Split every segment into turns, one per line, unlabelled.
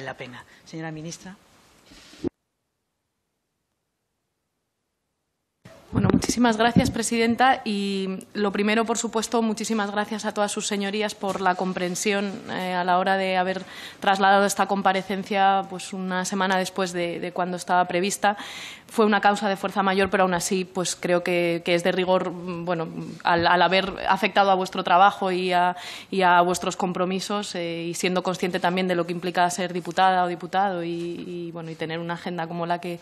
la pena. Señora ministra. Bueno, muchísimas gracias, presidenta. Y lo primero, por supuesto, muchísimas gracias a todas sus señorías por la comprensión eh, a la hora de haber trasladado esta comparecencia pues, una semana después de cuando estaba prevista fue una causa de fuerza mayor, pero aún así pues creo que, es de rigor, mm, bueno, al, haber afectado a vuestro trabajo y a, vuestros compromisos eh, y siendo consciente también de lo que implica ser diputada o diputado y, bueno y tener una agenda como la que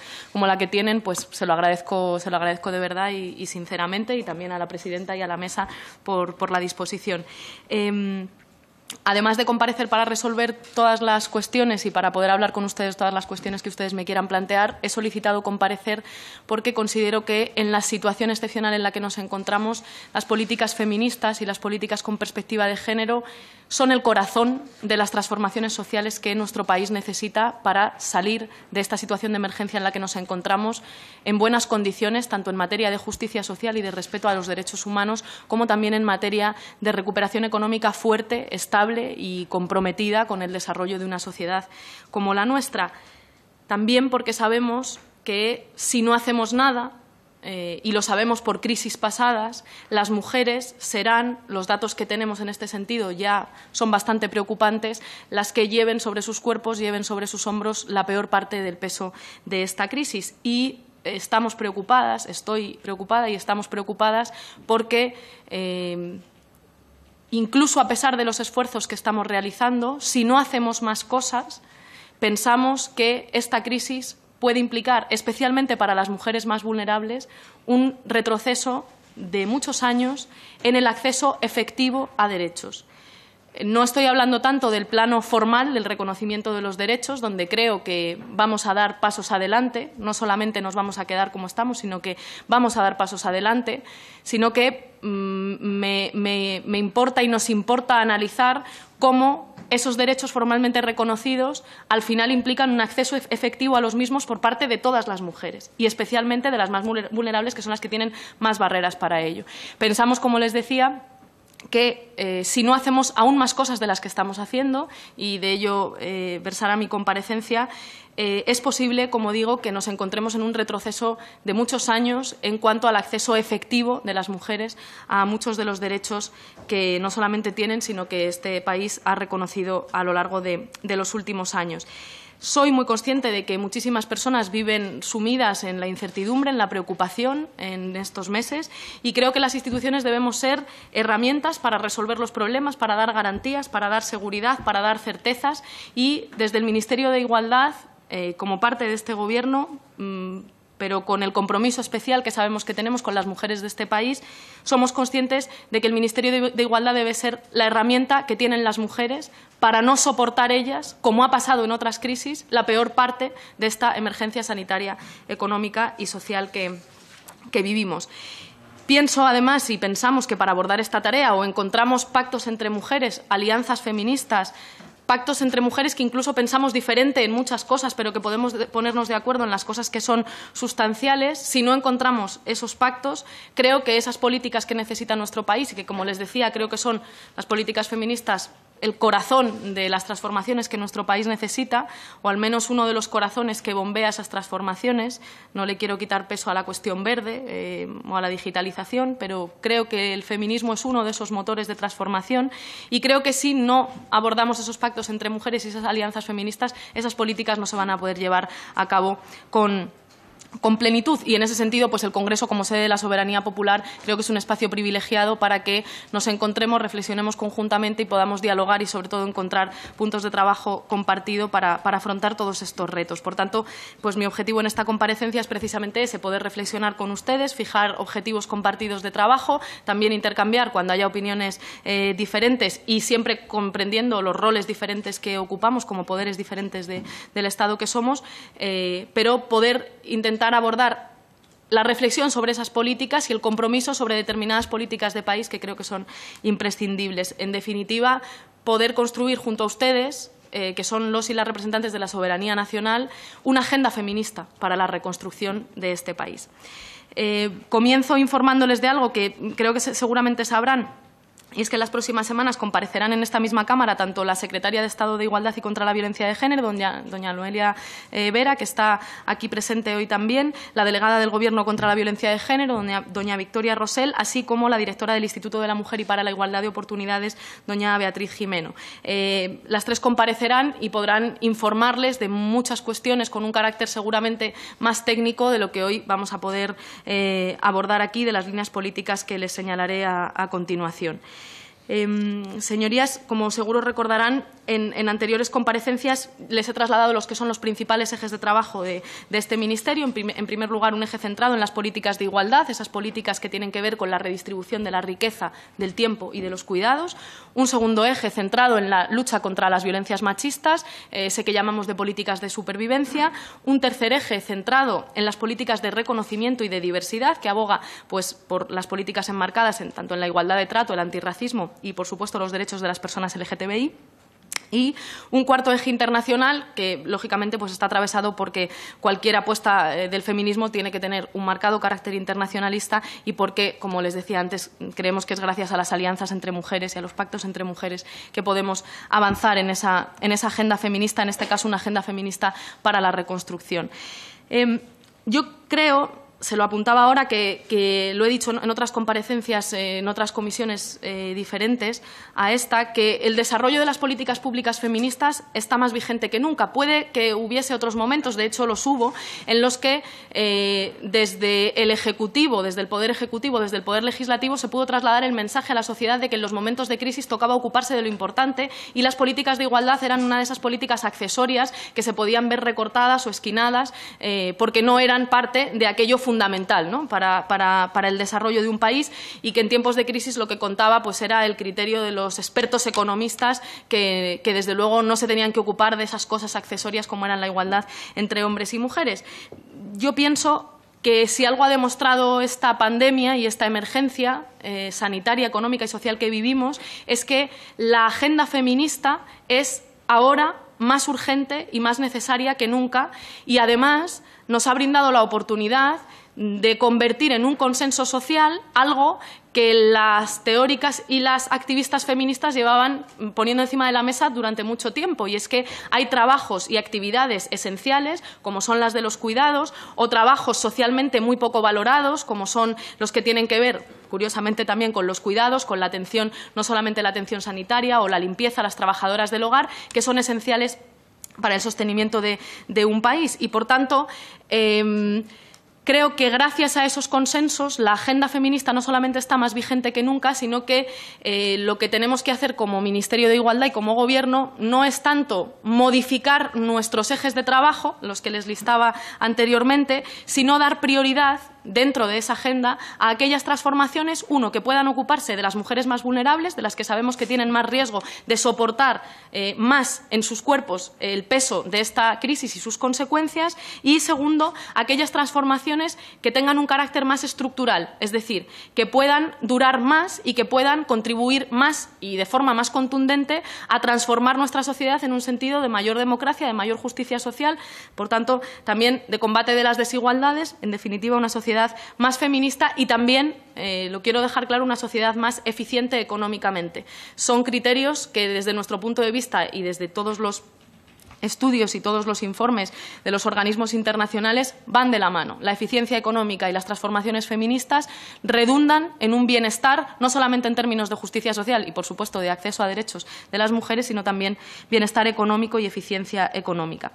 tienen, pues se lo agradezco se lo agradezco de verdad y, sinceramente y también a la presidenta y a la mesa por, la disposición. Em, además de comparecer para resolver todas las cuestiones y para poder hablar con ustedes todas las cuestiones que ustedes me quieran plantear, he solicitado comparecer porque considero que en la situación excepcional en la que nos encontramos, las políticas feministas y las políticas con perspectiva de género son el corazón de las transformaciones sociales que nuestro país necesita para salir de esta situación de emergencia en la que nos encontramos en buenas condiciones, tanto en materia de justicia social y de respeto a los derechos humanos, como también en materia de recuperación económica fuerte, y comprometida con el desarrollo de una sociedad como la nuestra. También porque sabemos que si no hacemos nada, eh, y lo sabemos por crisis pasadas, las mujeres serán, los datos que tenemos en este sentido ya son bastante preocupantes, las que lleven sobre sus cuerpos, lleven sobre sus hombros la peor parte del peso de esta crisis. Y estamos preocupadas, estoy preocupada y estamos preocupadas porque eh, incluso a pesar de los esfuerzos que estamos realizando, si no hacemos más cosas, pensamos que esta crisis puede implicar, especialmente para las mujeres más vulnerables, un retroceso de muchos años en el acceso efectivo a derechos. No estoy hablando tanto del plano formal del reconocimiento de los derechos, donde creo que vamos a dar pasos adelante, no solamente nos vamos a quedar como estamos, sino que vamos a dar pasos adelante, sino que mm, me, importa y nos importa analizar cómo esos derechos formalmente reconocidos al final implican un acceso efectivo a los mismos por parte de todas las mujeres y especialmente de las más vulnerables, que son las que tienen más barreras para ello. Pensamos, como les decía, que eh, si no hacemos aún más cosas de las que estamos haciendo, y de ello eh, versará mi comparecencia, eh, es posible, como digo, que nos encontremos en un retroceso de muchos años en cuanto al acceso efectivo de las mujeres a muchos de los derechos que no solamente tienen, sino que este país ha reconocido a lo largo de los últimos años. Soy muy consciente de que muchísimas personas viven sumidas en la incertidumbre, en la preocupación en estos meses y creo que las instituciones debemos ser herramientas para resolver los problemas, para dar garantías, para dar seguridad, para dar certezas y desde el Ministerio de Igualdad, eh, como parte de este Gobierno, mm, pero con el compromiso especial que sabemos que tenemos con las mujeres de este país, somos conscientes de que el Ministerio de Igualdad debe ser la herramienta que tienen las mujeres para no soportar ellas, como ha pasado en otras crisis, la peor parte de esta emergencia sanitaria, económica y social que, vivimos. Pienso, además, y pensamos que para abordar esta tarea o encontramos pactos entre mujeres, alianzas feministas, pactos entre mujeres que incluso pensamos diferente en muchas cosas, pero que podemos ponernos de acuerdo en las cosas que son sustanciales, si no encontramos esos pactos, creo que esas políticas que necesita nuestro país y que, como les decía, creo que son las políticas feministas el corazón de las transformaciones que nuestro país necesita, o al menos uno de los corazones que bombea esas transformaciones. No le quiero quitar peso a la cuestión verde eh, o a la digitalización, pero creo que el feminismo es uno de esos motores de transformación y creo que si no abordamos esos pactos entre mujeres y esas alianzas feministas, esas políticas no se van a poder llevar a cabo con con plenitud y en ese sentido pues el Congreso como sede de la soberanía popular creo que es un espacio privilegiado para que nos encontremos, reflexionemos conjuntamente y podamos dialogar y sobre todo encontrar puntos de trabajo compartido para, afrontar todos estos retos. Por tanto, pues mi objetivo en esta comparecencia es precisamente ese, poder reflexionar con ustedes, fijar objetivos compartidos de trabajo, también intercambiar cuando haya opiniones eh, diferentes y siempre comprendiendo los roles diferentes que ocupamos como poderes diferentes del Estado que somos, eh, pero poder intentar intentar abordar la reflexión sobre esas políticas y el compromiso sobre determinadas políticas de país que creo que son imprescindibles. En definitiva, poder construir junto a ustedes, eh, que son los y las representantes de la soberanía nacional, una agenda feminista para la reconstrucción de este país. Eh, comienzo informándoles de algo que creo que seguramente sabrán y es que en las próximas semanas comparecerán en esta misma Cámara tanto la secretaria de Estado de Igualdad y contra la Violencia de Género, doña, doña Noelia eh, Vera, que está aquí presente hoy también, la delegada del Gobierno contra la Violencia de Género, doña, Victoria Rosell, así como la directora del Instituto de la Mujer y para la Igualdad de Oportunidades, doña Beatriz Jimeno. Eh, las tres comparecerán y podrán informarles de muchas cuestiones con un carácter seguramente más técnico de lo que hoy vamos a poder eh, abordar aquí, de las líneas políticas que les señalaré a continuación. Em, señorías, como seguro recordarán, en, anteriores comparecencias les he trasladado los que son los principales ejes de trabajo de, este Ministerio. En, primer lugar, un eje centrado en las políticas de igualdad, esas políticas que tienen que ver con la redistribución de la riqueza, del tiempo y de los cuidados. Un segundo eje centrado en la lucha contra las violencias machistas, eh, ese que llamamos de políticas de supervivencia. Un tercer eje centrado en las políticas de reconocimiento y de diversidad, que aboga pues, por las políticas enmarcadas en, tanto en la igualdad de trato, el antirracismo y, por supuesto, los derechos de las personas LGTBI y un cuarto eje internacional que, lógicamente, pues está atravesado porque cualquier apuesta eh, del feminismo tiene que tener un marcado carácter internacionalista y porque, como les decía antes, creemos que es gracias a las alianzas entre mujeres y a los pactos entre mujeres que podemos avanzar en esa, en esa agenda feminista, en este caso una agenda feminista para la reconstrucción. Em, yo creo se lo apuntaba ahora que, lo he dicho en otras comparecencias, eh, en otras comisiones eh, diferentes a esta, que el desarrollo de las políticas públicas feministas está más vigente que nunca. Puede que hubiese otros momentos, de hecho los hubo, en los que eh, desde el Ejecutivo, desde el Poder Ejecutivo, desde el Poder Legislativo, se pudo trasladar el mensaje a la sociedad de que en los momentos de crisis tocaba ocuparse de lo importante y las políticas de igualdad eran una de esas políticas accesorias que se podían ver recortadas o esquinadas porque no eran parte de aquello fundamental fundamental ¿no? para, el desarrollo de un país y que en tiempos de crisis lo que contaba pues, era el criterio de los expertos economistas que, desde luego no se tenían que ocupar de esas cosas accesorias como era la igualdad entre hombres y mujeres. Yo pienso que si algo ha demostrado esta pandemia y esta emergencia eh, sanitaria, económica y social que vivimos, es que la agenda feminista es ahora más urgente y más necesaria que nunca y además nos ha brindado la oportunidad de convertir en un consenso social algo que las teóricas y las activistas feministas llevaban poniendo encima de la mesa durante mucho tiempo. Y es que hay trabajos y actividades esenciales, como son las de los cuidados, o trabajos socialmente muy poco valorados, como son los que tienen que ver, curiosamente, también con los cuidados, con la atención, no solamente la atención sanitaria o la limpieza, a las trabajadoras del hogar, que son esenciales para el sostenimiento de, un país. Y, por tanto, em, Creo que gracias a esos consensos la agenda feminista no solamente está más vigente que nunca, sino que eh, lo que tenemos que hacer como Ministerio de Igualdad y como Gobierno no es tanto modificar nuestros ejes de trabajo, los que les listaba anteriormente, sino dar prioridad dentro de esa agenda a aquellas transformaciones, uno, que puedan ocuparse de las mujeres más vulnerables, de las que sabemos que tienen más riesgo de soportar eh, más en sus cuerpos el peso de esta crisis y sus consecuencias, y segundo, aquellas transformaciones que tengan un carácter más estructural, es decir, que puedan durar más y que puedan contribuir más y de forma más contundente a transformar nuestra sociedad en un sentido de mayor democracia, de mayor justicia social, por tanto, también de combate de las desigualdades, en definitiva, una sociedad sociedad más feminista y también, eh, lo quiero dejar claro, una sociedad más eficiente económicamente. Son criterios que desde nuestro punto de vista y desde todos los estudios y todos los informes de los organismos internacionales van de la mano. La eficiencia económica y las transformaciones feministas redundan en un bienestar, no solamente en términos de justicia social y, por supuesto, de acceso a derechos de las mujeres, sino también bienestar económico y eficiencia económica.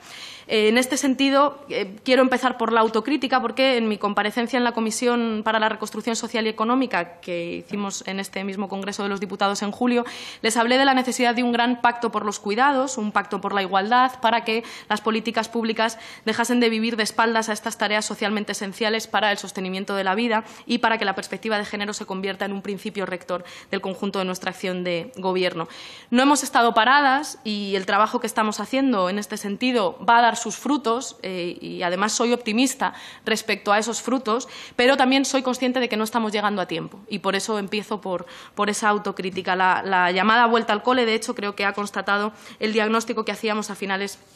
Eh, en este sentido, eh, quiero empezar por la autocrítica, porque en mi comparecencia en la Comisión para la Reconstrucción Social y Económica, que hicimos en este mismo Congreso de los Diputados en julio, les hablé de la necesidad de un gran pacto por los cuidados, un pacto por la igualdad, para que las políticas públicas dejasen de vivir de espaldas a estas tareas socialmente esenciales para el sostenimiento de la vida y para que la perspectiva de género se convierta en un principio rector del conjunto de nuestra acción de Gobierno. No hemos estado paradas y el trabajo que estamos haciendo en este sentido va a dar sus frutos eh, y además soy optimista respecto a esos frutos, pero también soy consciente de que no estamos llegando a tiempo y por eso empiezo por, por esa autocrítica. La, la llamada vuelta al cole, de hecho, creo que ha constatado el diagnóstico que hacíamos a finales Gracias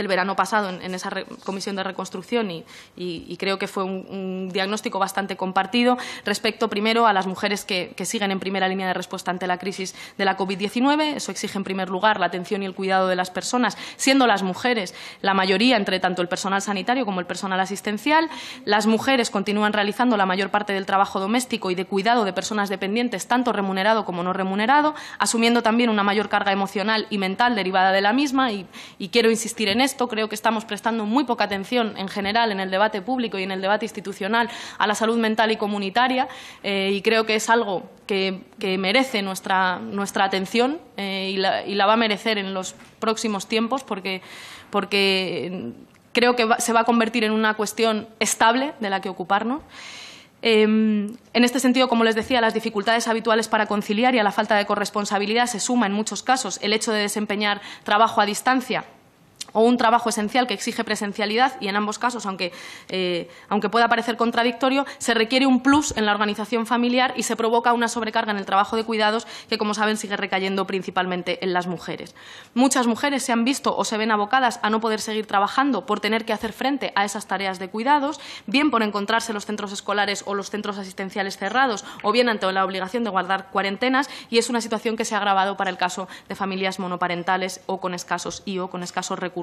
el verano pasado en, esa comisión de reconstrucción y, creo que fue un, diagnóstico bastante compartido respecto primero a las mujeres que, siguen en primera línea de respuesta ante la crisis de la COVID-19. Eso exige en primer lugar la atención y el cuidado de las personas, siendo las mujeres la mayoría entre tanto el personal sanitario como el personal asistencial. Las mujeres continúan realizando la mayor parte del trabajo doméstico y de cuidado de personas dependientes, tanto remunerado como no remunerado, asumiendo también una mayor carga emocional y mental derivada de la misma y, y quiero insistir en eso creo que estamos prestando muy poca atención en general en el debate público y en el debate institucional a la salud mental y comunitaria eh, y creo que es algo que, merece nuestra, atención eh, y, la, va a merecer en los próximos tiempos porque, creo que se va a convertir en una cuestión estable de la que ocuparnos. Em, en este sentido, como les decía, las dificultades habituales para conciliar y a la falta de corresponsabilidad se suma en muchos casos el hecho de desempeñar trabajo a distancia o un trabajo esencial que exige presencialidad y en ambos casos, eh, aunque, pueda parecer contradictorio, se requiere un plus en la organización familiar y se provoca una sobrecarga en el trabajo de cuidados que, como saben, sigue recayendo principalmente en las mujeres. Muchas mujeres se han visto o se ven abocadas a no poder seguir trabajando por tener que hacer frente a esas tareas de cuidados, bien por encontrarse los centros escolares o los centros asistenciales cerrados o bien ante la obligación de guardar cuarentenas y es una situación que se ha agravado para el caso de familias monoparentales o con escasos o con escasos recursos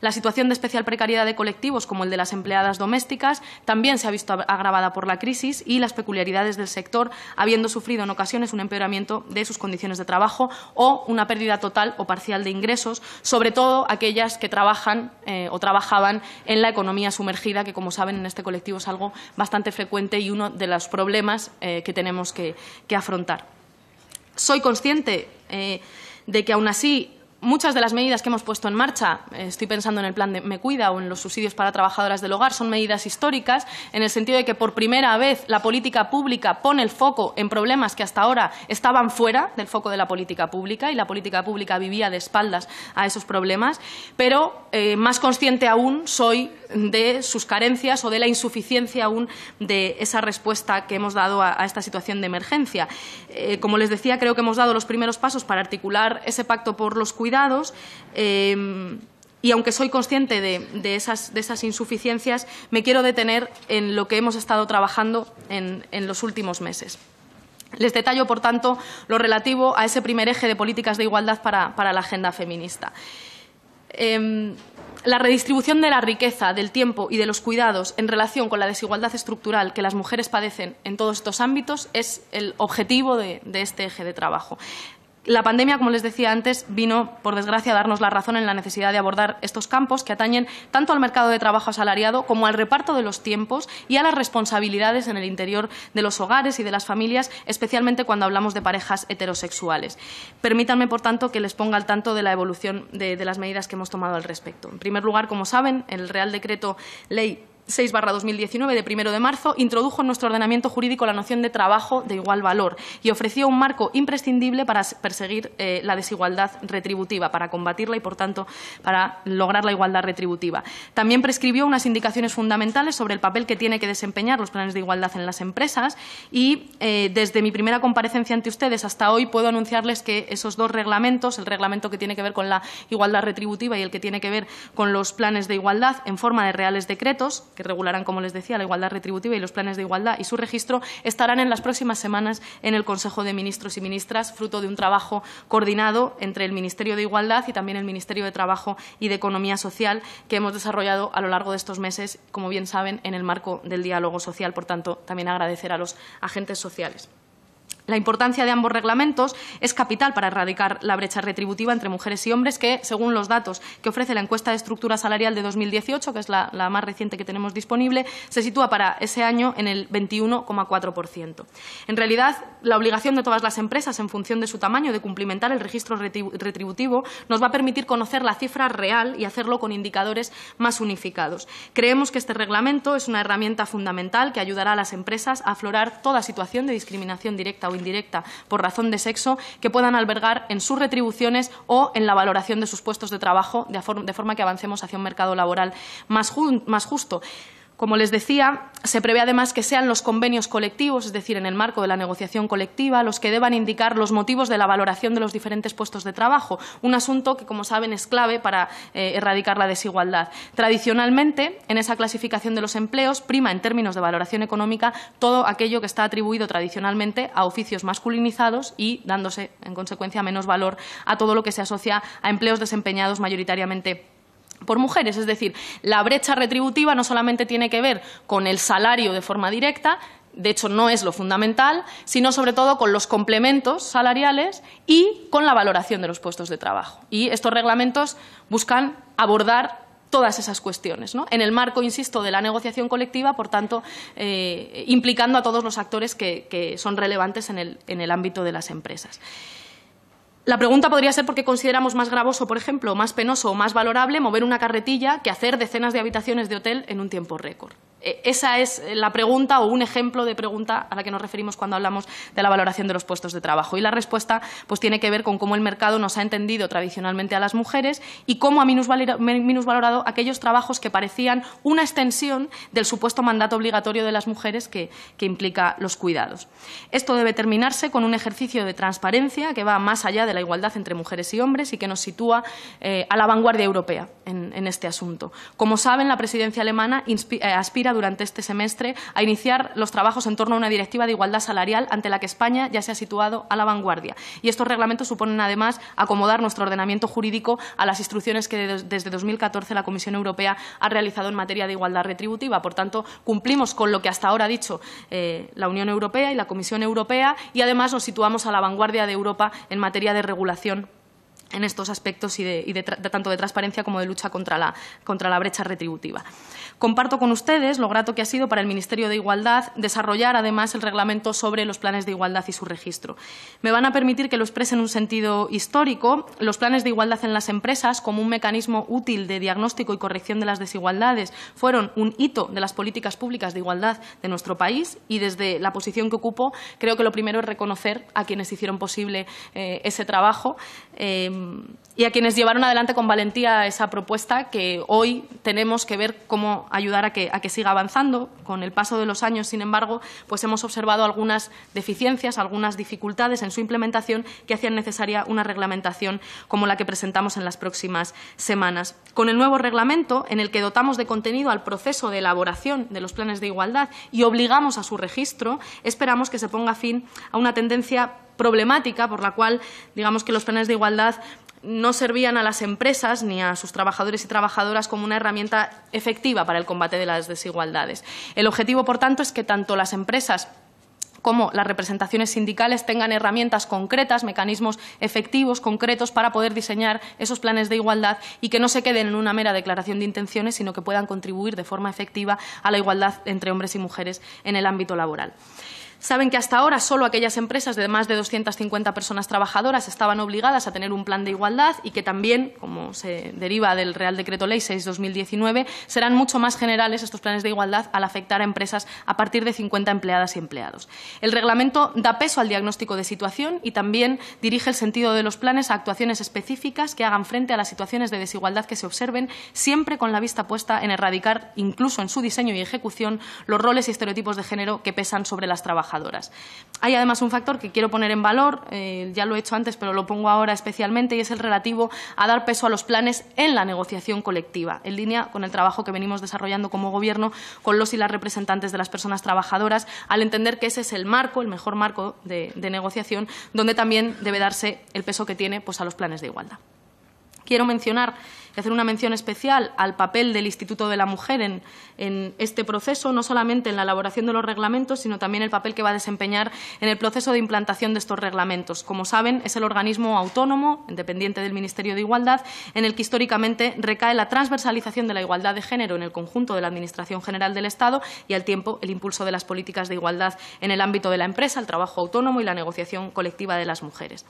la situación de especial precariedad de colectivos, como el de las empleadas domésticas, también se ha visto agravada por la crisis y las peculiaridades del sector, habiendo sufrido en ocasiones un empeoramiento de sus condiciones de trabajo o una pérdida total o parcial de ingresos, sobre todo aquellas que trabajan eh, o trabajaban en la economía sumergida, que, como saben, en este colectivo es algo bastante frecuente y uno de los problemas eh, que tenemos que, afrontar. Soy consciente eh, de que, aun así, muchas de las medidas que hemos puesto en marcha, eh, estoy pensando en el plan de Me Cuida o en los subsidios para trabajadoras del hogar, son medidas históricas en el sentido de que por primera vez la política pública pone el foco en problemas que hasta ahora estaban fuera del foco de la política pública y la política pública vivía de espaldas a esos problemas, pero eh, más consciente aún soy de sus carencias o de la insuficiencia aún de esa respuesta que hemos dado a, esta situación de emergencia. Eh, como les decía, creo que hemos dado los primeros pasos para articular ese pacto por los cuidados Em, y aunque soy consciente de, esas, insuficiencias, me quiero detener en lo que hemos estado trabajando en, los últimos meses. Les detallo, por tanto, lo relativo a ese primer eje de políticas de igualdad para, la agenda feminista. Em, la redistribución de la riqueza, del tiempo y de los cuidados en relación con la desigualdad estructural que las mujeres padecen en todos estos ámbitos es el objetivo de este eje de trabajo. La pandemia, como les decía antes, vino, por desgracia, a darnos la razón en la necesidad de abordar estos campos que atañen tanto al mercado de trabajo asalariado como al reparto de los tiempos y a las responsabilidades en el interior de los hogares y de las familias, especialmente cuando hablamos de parejas heterosexuales. Permítanme, por tanto, que les ponga al tanto de la evolución de, de las medidas que hemos tomado al respecto. En primer lugar, como saben, el Real Decreto Ley 6 2019 de primero de marzo introdujo en nuestro ordenamiento jurídico la noción de trabajo de igual valor y ofreció un marco imprescindible para perseguir eh, la desigualdad retributiva, para combatirla y, por tanto, para lograr la igualdad retributiva. También prescribió unas indicaciones fundamentales sobre el papel que tiene que desempeñar los planes de igualdad en las empresas y, eh, desde mi primera comparecencia ante ustedes hasta hoy, puedo anunciarles que esos dos reglamentos, el reglamento que tiene que ver con la igualdad retributiva y el que tiene que ver con los planes de igualdad en forma de reales decretos, que regularán, como les decía, la igualdad retributiva y los planes de igualdad y su registro estarán en las próximas semanas en el Consejo de Ministros y Ministras, fruto de un trabajo coordinado entre el Ministerio de Igualdad y también el Ministerio de Trabajo y de Economía Social que hemos desarrollado a lo largo de estos meses, como bien saben, en el marco del diálogo social. Por tanto, también agradecer a los agentes sociales. La importancia de ambos reglamentos es capital para erradicar la brecha retributiva entre mujeres y hombres que, según los datos que ofrece la encuesta de estructura salarial de 2018, que es la, más reciente que tenemos disponible, se sitúa para ese año en el 21,4%. En realidad, la obligación de todas las empresas, en función de su tamaño, de cumplimentar el registro retributivo, nos va a permitir conocer la cifra real y hacerlo con indicadores más unificados. Creemos que este reglamento es una herramienta fundamental que ayudará a las empresas a aflorar toda situación de discriminación directa o indirecta por razón de sexo que puedan albergar en sus retribuciones o en la valoración de sus puestos de trabajo, de, forma que avancemos hacia un mercado laboral más, justo. Como les decía, se prevé además que sean los convenios colectivos, es decir, en el marco de la negociación colectiva, los que deban indicar los motivos de la valoración de los diferentes puestos de trabajo, un asunto que, como saben, es clave para eh, erradicar la desigualdad. Tradicionalmente, en esa clasificación de los empleos prima en términos de valoración económica todo aquello que está atribuido tradicionalmente a oficios masculinizados y dándose, en consecuencia, menos valor a todo lo que se asocia a empleos desempeñados mayoritariamente por mujeres. Es decir, la brecha retributiva no solamente tiene que ver con el salario de forma directa, de hecho no es lo fundamental, sino sobre todo con los complementos salariales y con la valoración de los puestos de trabajo. Y estos reglamentos buscan abordar todas esas cuestiones, en el marco, insisto, de la negociación colectiva, por tanto, eh, implicando a todos los actores que, son relevantes en el ámbito de las empresas. La pregunta podría ser por qué consideramos más gravoso, por ejemplo, más penoso o más valorable mover una carretilla que hacer decenas de habitaciones de hotel en un tiempo récord. Eh, esa es la pregunta o un ejemplo de pregunta a la que nos referimos cuando hablamos de la valoración de los puestos de trabajo. Y la respuesta pues, tiene que ver con cómo el mercado nos ha entendido tradicionalmente a las mujeres y cómo ha minusvalorado aquellos trabajos que parecían una extensión del supuesto mandato obligatorio de las mujeres que, implica los cuidados. Esto debe terminarse con un ejercicio de transparencia que va más allá de la igualdad entre mujeres y hombres y que nos sitúa eh, a la vanguardia europea en, este asunto. Como saben, la presidencia alemana eh, aspira durante este semestre a iniciar los trabajos en torno a una directiva de igualdad salarial ante la que España ya se ha situado a la vanguardia. Y estos reglamentos suponen, además, acomodar nuestro ordenamiento jurídico a las instrucciones que desde 2014 la Comisión Europea ha realizado en materia de igualdad retributiva. Por tanto, cumplimos con lo que hasta ahora ha dicho eh, la Unión Europea y la Comisión Europea y, además, nos situamos a la vanguardia de Europa en materia de regulación en estos aspectos y, de, tanto de transparencia como de lucha contra la, brecha retributiva. Comparto con ustedes lo grato que ha sido para el Ministerio de Igualdad desarrollar además el reglamento sobre los planes de igualdad y su registro. Me van a permitir que lo exprese en un sentido histórico. Los planes de igualdad en las empresas, como un mecanismo útil de diagnóstico y corrección de las desigualdades, fueron un hito de las políticas públicas de igualdad de nuestro país y desde la posición que ocupo creo que lo primero es reconocer a quienes hicieron posible eh, ese trabajo. Eh, 嗯。y a quienes llevaron adelante con valentía esa propuesta que hoy tenemos que ver cómo ayudar a que, siga avanzando. Con el paso de los años, sin embargo, pues hemos observado algunas deficiencias, algunas dificultades en su implementación que hacían necesaria una reglamentación como la que presentamos en las próximas semanas. Con el nuevo reglamento, en el que dotamos de contenido al proceso de elaboración de los planes de igualdad y obligamos a su registro, esperamos que se ponga fin a una tendencia problemática por la cual digamos que los planes de igualdad no servían a las empresas ni a sus trabajadores y trabajadoras como una herramienta efectiva para el combate de las desigualdades. El objetivo, por tanto, es que tanto las empresas como las representaciones sindicales tengan herramientas concretas, mecanismos efectivos, concretos, para poder diseñar esos planes de igualdad y que no se queden en una mera declaración de intenciones, sino que puedan contribuir de forma efectiva a la igualdad entre hombres y mujeres en el ámbito laboral. Saben que hasta ahora solo aquellas empresas de más de 250 personas trabajadoras estaban obligadas a tener un plan de igualdad y que también, como se deriva del Real Decreto Ley 6-2019, serán mucho más generales estos planes de igualdad al afectar a empresas a partir de 50 empleadas y empleados. El reglamento da peso al diagnóstico de situación y también dirige el sentido de los planes a actuaciones específicas que hagan frente a las situaciones de desigualdad que se observen, siempre con la vista puesta en erradicar, incluso en su diseño y ejecución, los roles y estereotipos de género que pesan sobre las trabajadoras trabajadoras. Hay además un factor que quiero poner en valor, eh, ya lo he hecho antes, pero lo pongo ahora especialmente, y es el relativo a dar peso a los planes en la negociación colectiva, en línea con el trabajo que venimos desarrollando como Gobierno con los y las representantes de las personas trabajadoras, al entender que ese es el marco, el mejor marco de, negociación, donde también debe darse el peso que tiene pues, a los planes de igualdad. Quiero mencionar y hacer una mención especial al papel del Instituto de la Mujer en, este proceso, no solamente en la elaboración de los reglamentos, sino también el papel que va a desempeñar en el proceso de implantación de estos reglamentos. Como saben, es el organismo autónomo, independiente del Ministerio de Igualdad, en el que históricamente recae la transversalización de la igualdad de género en el conjunto de la Administración General del Estado y, al tiempo, el impulso de las políticas de igualdad en el ámbito de la empresa, el trabajo autónomo y la negociación colectiva de las mujeres.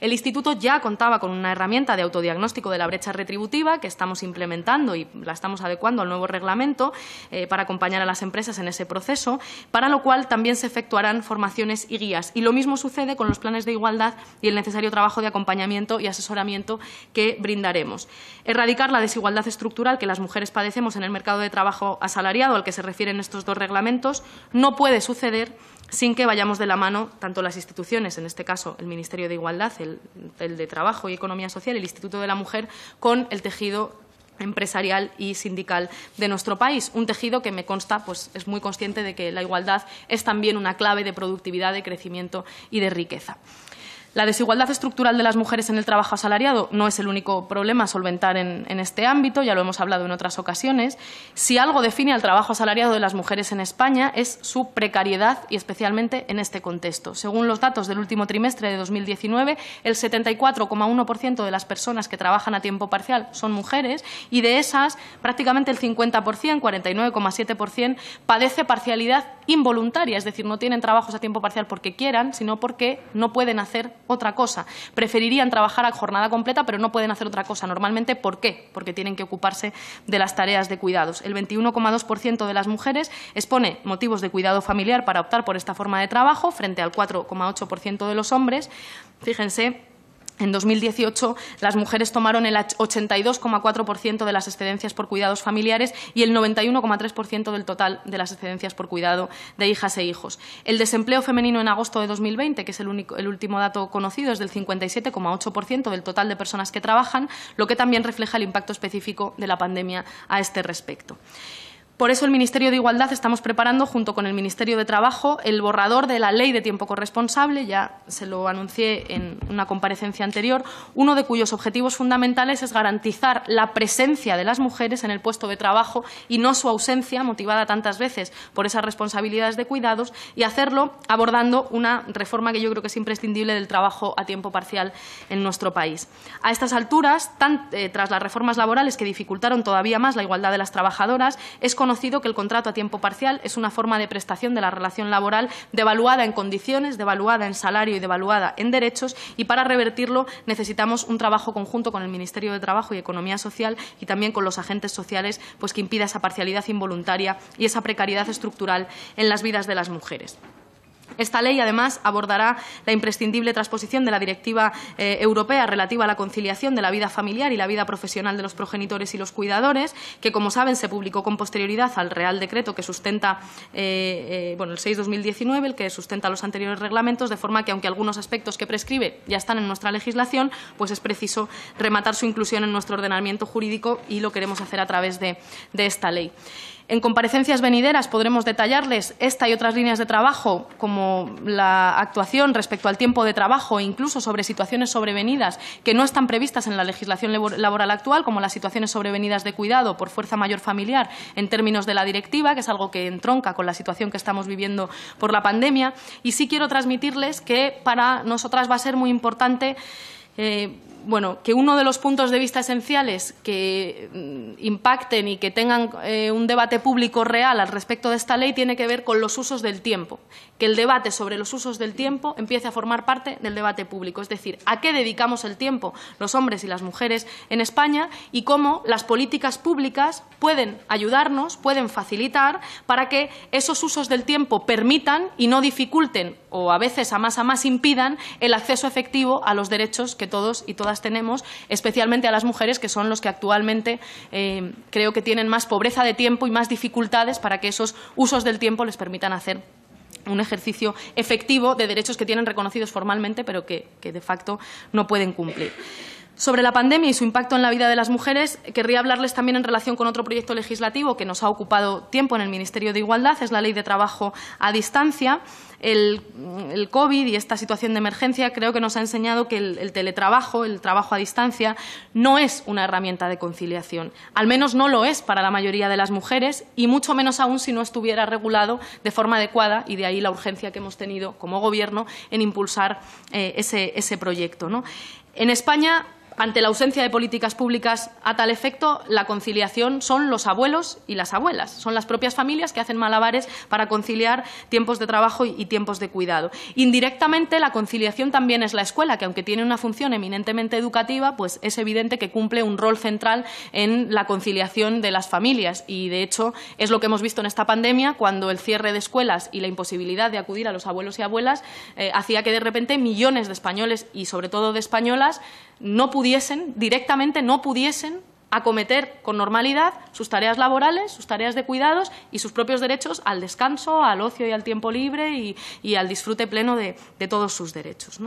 El Instituto ya contaba con una herramienta de autodiagnóstico de la brecha retributiva que estamos implementando y la estamos adecuando al nuevo reglamento eh, para acompañar a las empresas en ese proceso, para lo cual también se efectuarán formaciones y guías. Y lo mismo sucede con los planes de igualdad y el necesario trabajo de acompañamiento y asesoramiento que brindaremos. Erradicar la desigualdad estructural que las mujeres padecemos en el mercado de trabajo asalariado al que se refieren estos dos reglamentos no puede suceder sin que vayamos de la mano tanto las instituciones, en este caso el Ministerio de Igualdad, el, de Trabajo y Economía Social, el Instituto de la Mujer, con el tejido empresarial y sindical de nuestro país. Un tejido que me consta, pues es muy consciente de que la igualdad es también una clave de productividad, de crecimiento y de riqueza. La desigualdad estructural de las mujeres en el trabajo asalariado no es el único problema a solventar en, este ámbito, ya lo hemos hablado en otras ocasiones. Si algo define al trabajo asalariado de las mujeres en España es su precariedad y especialmente en este contexto. Según los datos del último trimestre de 2019, el 74,1% de las personas que trabajan a tiempo parcial son mujeres y de esas prácticamente el 50%, 49,7%, padece parcialidad involuntaria, es decir, no tienen trabajos a tiempo parcial porque quieran, sino porque no pueden hacer otra cosa. Preferirían trabajar a jornada completa, pero no pueden hacer otra cosa. Normalmente, ¿por qué? Porque tienen que ocuparse de las tareas de cuidados. El 21,2% de las mujeres expone motivos de cuidado familiar para optar por esta forma de trabajo, frente al 4,8% de los hombres. Fíjense en 2018, las mujeres tomaron el 82,4% de las excedencias por cuidados familiares y el 91,3% del total de las excedencias por cuidado de hijas e hijos. El desempleo femenino en agosto de 2020, que es el, último dato conocido, es del 57,8% del total de personas que trabajan, lo que también refleja el impacto específico de la pandemia a este respecto. Por eso el Ministerio de Igualdad estamos preparando, junto con el Ministerio de Trabajo, el borrador de la Ley de Tiempo Corresponsable, ya se lo anuncié en una comparecencia anterior, uno de cuyos objetivos fundamentales es garantizar la presencia de las mujeres en el puesto de trabajo y no su ausencia, motivada tantas veces por esas responsabilidades de cuidados, y hacerlo abordando una reforma que yo creo que es imprescindible del trabajo a tiempo parcial en nuestro país. A estas alturas, eh, tras las reformas laborales que dificultaron todavía más la igualdad de las trabajadoras, es Conocido que el contrato a tiempo parcial es una forma de prestación de la relación laboral devaluada en condiciones, devaluada en salario y devaluada en derechos y para revertirlo necesitamos un trabajo conjunto con el Ministerio de Trabajo y Economía Social y también con los agentes sociales pues que impida esa parcialidad involuntaria y esa precariedad estructural en las vidas de las mujeres. Esta ley, además, abordará la imprescindible transposición de la Directiva eh, Europea relativa a la conciliación de la vida familiar y la vida profesional de los progenitores y los cuidadores, que, como saben, se publicó con posterioridad al Real Decreto que sustenta eh, eh, bueno, el 6-2019, el que sustenta los anteriores reglamentos, de forma que, aunque algunos aspectos que prescribe ya están en nuestra legislación, pues es preciso rematar su inclusión en nuestro ordenamiento jurídico y lo queremos hacer a través de esta ley. En comparecencias venideras podremos detallarles esta y otras líneas de trabajo, como la actuación respecto al tiempo de trabajo e incluso sobre situaciones sobrevenidas que no están previstas en la legislación laboral actual, como las situaciones sobrevenidas de cuidado por fuerza mayor familiar en términos de la directiva, que es algo que entronca con la situación que estamos viviendo por la pandemia. Y sí quiero transmitirles que para nosotras va a ser muy importante eh, bueno, que uno de los puntos de vista esenciales que mm, impacten y que tengan eh, un debate público real al respecto de esta ley tiene que ver con los usos del tiempo, que el debate sobre los usos del tiempo empiece a formar parte del debate público, es decir, a qué dedicamos el tiempo los hombres y las mujeres en España y cómo las políticas públicas pueden ayudarnos, pueden facilitar para que esos usos del tiempo permitan y no dificulten o a veces a más a más impidan el acceso efectivo a los derechos que todos y todas tenemos, especialmente a las mujeres, que son los que actualmente eh, creo que tienen más pobreza de tiempo y más dificultades para que esos usos del tiempo les permitan hacer un ejercicio efectivo de derechos que tienen reconocidos formalmente, pero que de facto no pueden cumplir. Sobre la pandemia y su impacto en la vida de las mujeres, querría hablarles también en relación con otro proyecto legislativo que nos ha ocupado tiempo en el Ministerio de Igualdad, es la Ley de Trabajo a Distancia. El, COVID y esta situación de emergencia creo que nos ha enseñado que el, teletrabajo, el trabajo a distancia, no es una herramienta de conciliación. Al menos no lo es para la mayoría de las mujeres y mucho menos aún si no estuviera regulado de forma adecuada y de ahí la urgencia que hemos tenido como Gobierno en impulsar eh, ese, proyecto. En España ante la ausencia de políticas públicas a tal efecto, la conciliación son los abuelos y las abuelas, son las propias familias que hacen malabares para conciliar tiempos de trabajo y tiempos de cuidado. Indirectamente, la conciliación también es la escuela, que aunque tiene una función eminentemente educativa, pues es evidente que cumple un rol central en la conciliación de las familias y, de hecho, es lo que hemos visto en esta pandemia cuando el cierre de escuelas y la imposibilidad de acudir a los abuelos y abuelas eh, hacía que de repente millones de españoles y sobre todo de españolas no pudieran directamente no pudiesen acometer con normalidad sus tareas laborales, sus tareas de cuidados y sus propios derechos al descanso, al ocio y al tiempo libre y, al disfrute pleno de, todos sus derechos.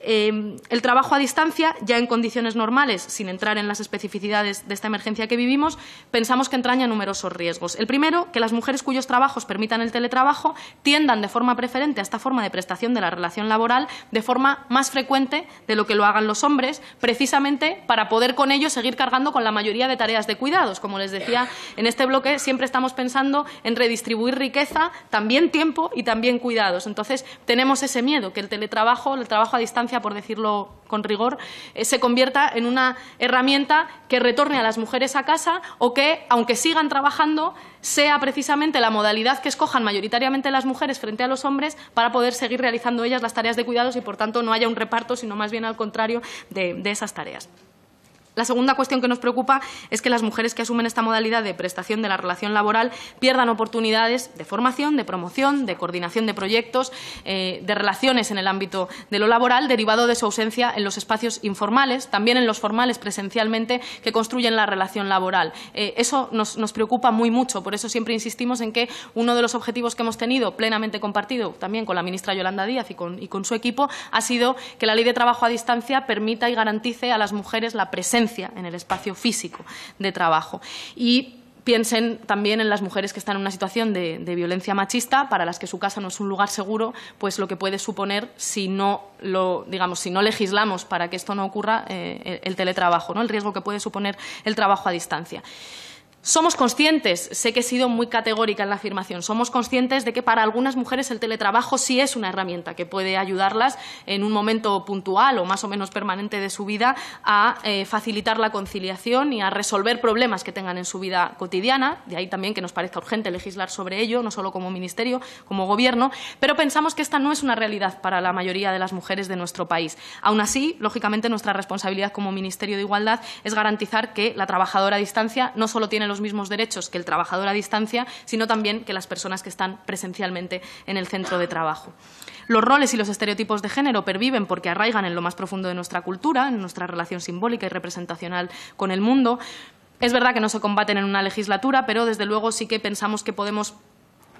Em, el trabajo a distancia, ya en condiciones normales, sin entrar en las especificidades de esta emergencia que vivimos, pensamos que entraña numerosos riesgos. El primero, que las mujeres cuyos trabajos permitan el teletrabajo tiendan de forma preferente a esta forma de prestación de la relación laboral de forma más frecuente de lo que lo hagan los hombres, precisamente para poder con ello seguir cargando con la mayoría mayoría de tareas de cuidados. Como les decía, en este bloque siempre estamos pensando en redistribuir riqueza, también tiempo y también cuidados. Entonces, tenemos ese miedo que el teletrabajo, el trabajo a distancia, por decirlo con rigor, eh, se convierta en una herramienta que retorne a las mujeres a casa o que, aunque sigan trabajando, sea precisamente la modalidad que escojan mayoritariamente las mujeres frente a los hombres para poder seguir realizando ellas las tareas de cuidados y, por tanto, no haya un reparto, sino más bien al contrario de esas tareas. La segunda cuestión que nos preocupa es que las mujeres que asumen esta modalidad de prestación de la relación laboral pierdan oportunidades de formación, de promoción, de coordinación de proyectos, eh, de relaciones en el ámbito de lo laboral, derivado de su ausencia en los espacios informales, también en los formales presencialmente, que construyen la relación laboral. Eh, eso nos, preocupa muy mucho, por eso siempre insistimos en que uno de los objetivos que hemos tenido, plenamente compartido también con la ministra Yolanda Díaz y con su equipo, ha sido que la ley de trabajo a distancia permita y garantice a las mujeres la presencia en el espacio físico de trabajo. Y piensen también en las mujeres que están en una situación de, violencia machista, para las que su casa no es un lugar seguro, pues lo que puede suponer si no lo, digamos, si no legislamos para que esto no ocurra eh, el teletrabajo, ¿no? el riesgo que puede suponer el trabajo a distancia. Somos conscientes, sé que he sido muy categórica en la afirmación, somos conscientes de que para algunas mujeres el teletrabajo sí es una herramienta que puede ayudarlas en un momento puntual o más o menos permanente de su vida a eh, facilitar la conciliación y a resolver problemas que tengan en su vida cotidiana, de ahí también que nos parezca urgente legislar sobre ello, no solo como Ministerio, como Gobierno, pero pensamos que esta no es una realidad para la mayoría de las mujeres de nuestro país. Aún así, lógicamente, nuestra responsabilidad como Ministerio de Igualdad es garantizar que la trabajadora a distancia no solo tiene los mismos derechos que el trabajador a distancia, sino también que las personas que están presencialmente en el centro de trabajo. Los roles y los estereotipos de género perviven porque arraigan en lo más profundo de nuestra cultura, en nuestra relación simbólica y representacional con el mundo. Es verdad que no se combaten en una legislatura, pero desde luego sí que pensamos que podemos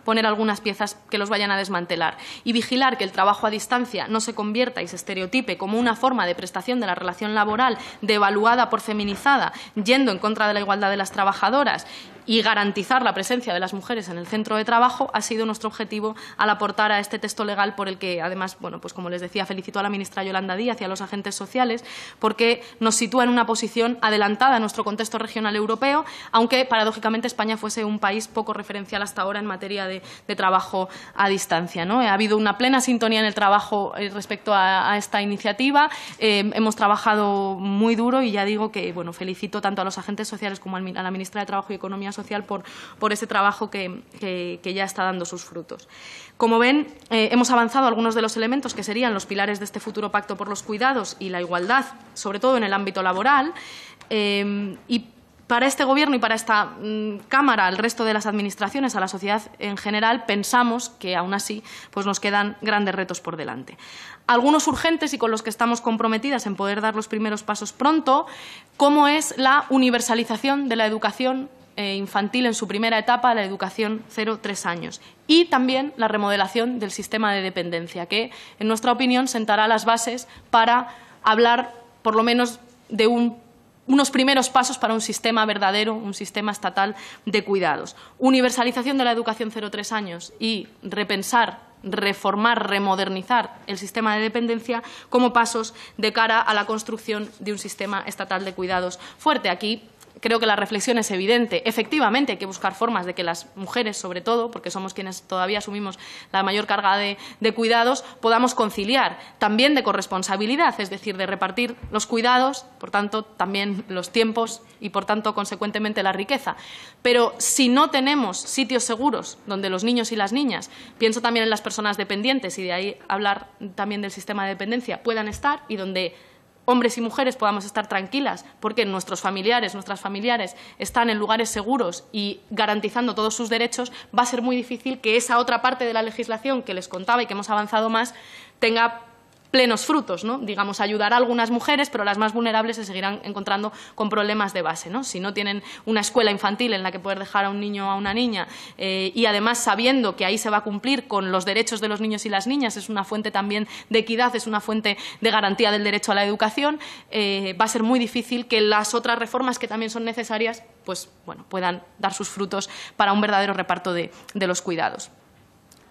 poner algunas piezas que los vayan a desmantelar y vigilar que el trabajo a distancia no se convierta y se estereotipe como una forma de prestación de la relación laboral devaluada por feminizada, yendo en contra de la igualdad de las trabajadoras y garantizar la presencia de las mujeres en el centro de trabajo ha sido nuestro objetivo al aportar a este texto legal por el que, además, bueno, pues como les decía, felicito a la ministra Yolanda Díaz y a los agentes sociales porque nos sitúa en una posición adelantada en nuestro contexto regional europeo, aunque paradójicamente España fuese un país poco referencial hasta ahora en materia de, trabajo a distancia. ¿no? Ha habido una plena sintonía en el trabajo eh, respecto a, esta iniciativa. Eh, hemos trabajado muy duro y ya digo que bueno, felicito tanto a los agentes sociales como a la ministra de Trabajo y Economía social por, por ese trabajo que, ya está dando sus frutos. Como ven, eh, hemos avanzado algunos de los elementos que serían los pilares de este futuro pacto por los cuidados y la igualdad, sobre todo en el ámbito laboral, eh, y para este Gobierno y para esta mm, Cámara, al resto de las administraciones, a la sociedad en general, pensamos que aún así pues, nos quedan grandes retos por delante. Algunos urgentes y con los que estamos comprometidas en poder dar los primeros pasos pronto, como es la universalización de la educación eh, infantil en su primera etapa, la educación 0-3 años, y también la remodelación del sistema de dependencia, que, en nuestra opinión, sentará las bases para hablar, por lo menos, de unos primeros pasos para un sistema verdadero, un sistema estatal de cuidados. Universalización de la educación 0-3 años y repensar reformar, remodernizar el sistema de dependencia como pasos de cara a la construcción de un sistema estatal de cuidados fuerte. Aquí creo que la reflexión es evidente. Efectivamente, hay que buscar formas de que las mujeres, sobre todo, porque somos quienes todavía asumimos la mayor carga de, cuidados, podamos conciliar también de corresponsabilidad, es decir, de repartir los cuidados, por tanto, también los tiempos y, por tanto, consecuentemente la riqueza. Pero si no tenemos sitios seguros donde los niños y las niñas, pienso también en las personas dependientes y de ahí hablar también del sistema de dependencia, puedan estar y donde hombres y mujeres podamos estar tranquilas, porque nuestros familiares, nuestras familiares están en lugares seguros y garantizando todos sus derechos, va a ser muy difícil que esa otra parte de la legislación que les contaba y que hemos avanzado más tenga plenos frutos, ¿no? Digamos, ayudar a algunas mujeres, pero las más vulnerables se seguirán encontrando con problemas de base, Si no tienen una escuela infantil en la que poder dejar a un niño o a una niña eh, y además sabiendo que ahí se va a cumplir con los derechos de los niños y las niñas, es una fuente también de equidad, es una fuente de garantía del derecho a la educación, eh, va a ser muy difícil que las otras reformas que también son necesarias, pues, puedan dar sus frutos para un verdadero reparto de los cuidados.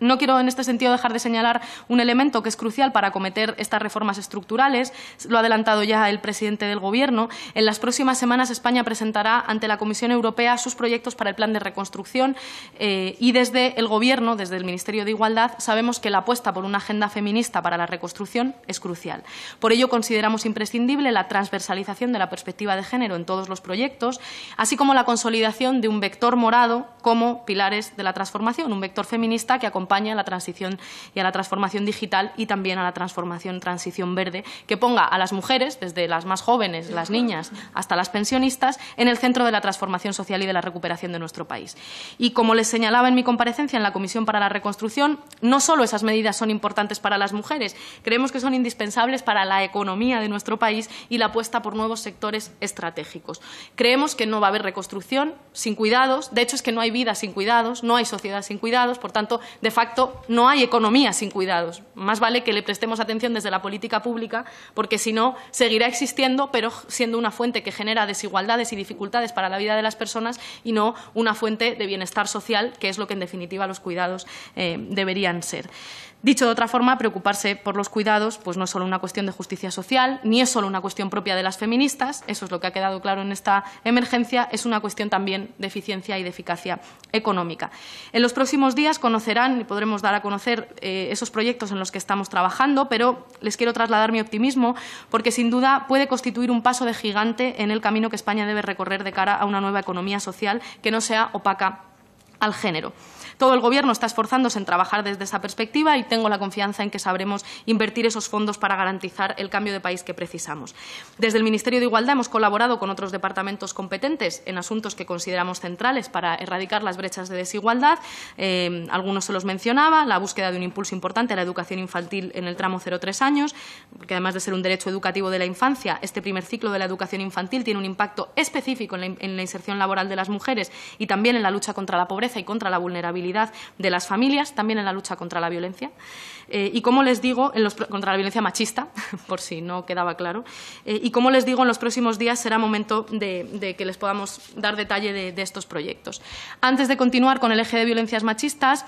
No quiero en este sentido dejar de señalar un elemento que es crucial para acometer estas reformas estructurales. Lo ha adelantado ya el presidente del Gobierno. En las próximas semanas España presentará ante la Comisión Europea sus proyectos para el plan de reconstrucción eh, y desde el Gobierno, desde el Ministerio de Igualdad, sabemos que la apuesta por una agenda feminista para la reconstrucción es crucial. Por ello consideramos imprescindible la transversalización de la perspectiva de género en todos los proyectos, así como la consolidación de un vector morado como pilares de la transformación, un vector feminista que acompañe a la transición y a la transformación digital y también a la transformación transición verde, que ponga a las mujeres, desde las más jóvenes, las niñas, hasta las pensionistas, en el centro de la transformación social y de la recuperación de nuestro país. Y como les señalaba en mi comparecencia en la Comisión para la Reconstrucción, no solo esas medidas son importantes para las mujeres, creemos que son indispensables para la economía de nuestro país y la apuesta por nuevos sectores estratégicos. Creemos que no va a haber reconstrucción sin cuidados, de hecho es que no hay vida sin cuidados, no hay sociedad sin cuidados, por tanto, de facto no hay economía sin cuidados. Más vale que le prestemos atención desde la política pública, porque si no, seguirá existiendo, pero siendo una fuente que genera desigualdades y dificultades para la vida de las personas y no una fuente de bienestar social, que es lo que en definitiva los cuidados eh, deberían ser. Dicho de otra forma, preocuparse por los cuidados pues no es solo una cuestión de justicia social, ni es solo una cuestión propia de las feministas, eso es lo que ha quedado claro en esta emergencia, es una cuestión también de eficiencia y de eficacia económica. En los próximos días conocerán y podremos dar a conocer eh, esos proyectos en los que estamos trabajando, pero les quiero trasladar mi optimismo porque sin duda puede constituir un paso de gigante en el camino que España debe recorrer de cara a una nueva economía social que no sea opaca al género. Todo el Gobierno está esforzándose en trabajar desde esa perspectiva y tengo la confianza en que sabremos invertir esos fondos para garantizar el cambio de país que precisamos. Desde el Ministerio de Igualdad hemos colaborado con otros departamentos competentes en asuntos que consideramos centrales para erradicar las brechas de desigualdad. Eh, algunos se los mencionaba, la búsqueda de un impulso importante a la educación infantil en el tramo 0-3 años, que además de ser un derecho educativo de la infancia, este primer ciclo de la educación infantil tiene un impacto específico en la inserción laboral de las mujeres y también en la lucha contra la pobreza y contra la vulnerabilidad de las familias también en la lucha contra la violencia. Eh, y como les digo, en los, contra la violencia machista, por si no quedaba claro, eh, y como les digo, en los próximos días será momento de, que les podamos dar detalle de estos proyectos. Antes de continuar con el eje de violencias machistas,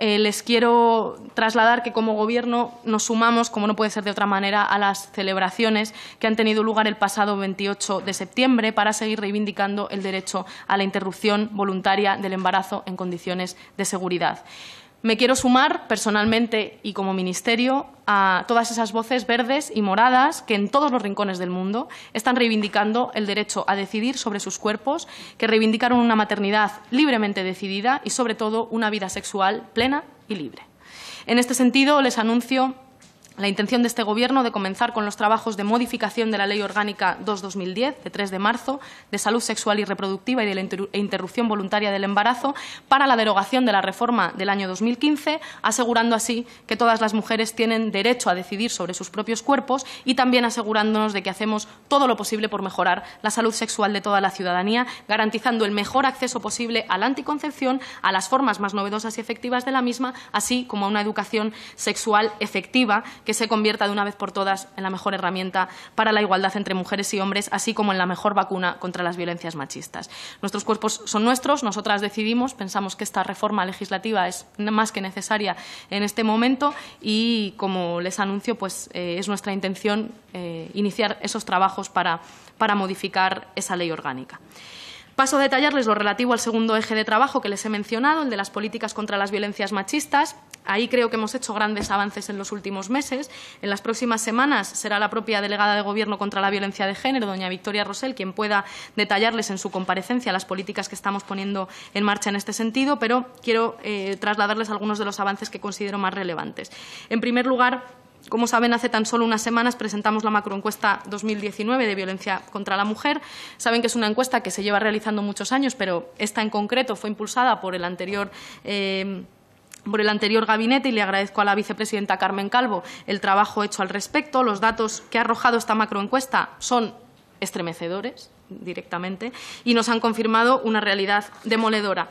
eh, les quiero trasladar que como Gobierno nos sumamos, como no puede ser de otra manera, a las celebraciones que han tenido lugar el pasado 28 de septiembre para seguir reivindicando el derecho a la interrupción voluntaria del embarazo en condiciones de seguridad. Me quiero sumar personalmente y como ministerio a todas esas voces verdes y moradas que en todos los rincones del mundo están reivindicando el derecho a decidir sobre sus cuerpos, que reivindicaron una maternidad libremente decidida y, sobre todo, una vida sexual plena y libre. En este sentido, les anuncio la intención de este Gobierno de comenzar con los trabajos de modificación de la Ley Orgánica 2-2010, de 3 de marzo, de salud sexual y reproductiva y de la e interrupción voluntaria del embarazo, para la derogación de la reforma del año 2015, asegurando así que todas las mujeres tienen derecho a decidir sobre sus propios cuerpos y también asegurándonos de que hacemos todo lo posible por mejorar la salud sexual de toda la ciudadanía, garantizando el mejor acceso posible a la anticoncepción, a las formas más novedosas y efectivas de la misma, así como a una educación sexual efectiva que se convierta de una vez por todas en la mejor herramienta para la igualdad entre mujeres y hombres, así como en la mejor vacuna contra las violencias machistas. Nuestros cuerpos son nuestros, nosotras decidimos, pensamos que esta reforma legislativa es más que necesaria en este momento y, como les anuncio, pues eh, es nuestra intención eh, iniciar esos trabajos para, para modificar esa ley orgánica. Paso a detallarles lo relativo al segundo eje de trabajo que les he mencionado, el de las políticas contra las violencias machistas. Ahí creo que hemos hecho grandes avances en los últimos meses. En las próximas semanas será la propia delegada de Gobierno contra la Violencia de Género, doña Victoria Rosell, quien pueda detallarles en su comparecencia las políticas que estamos poniendo en marcha en este sentido, pero quiero eh, trasladarles algunos de los avances que considero más relevantes. En primer lugar, como saben, hace tan solo unas semanas presentamos la macroencuesta 2019 de violencia contra la mujer. Saben que es una encuesta que se lleva realizando muchos años, pero esta en concreto fue impulsada por el anterior. Eh, por el anterior gabinete y le agradezco a la vicepresidenta Carmen Calvo el trabajo hecho al respecto. Los datos que ha arrojado esta macroencuesta son estremecedores directamente y nos han confirmado una realidad demoledora.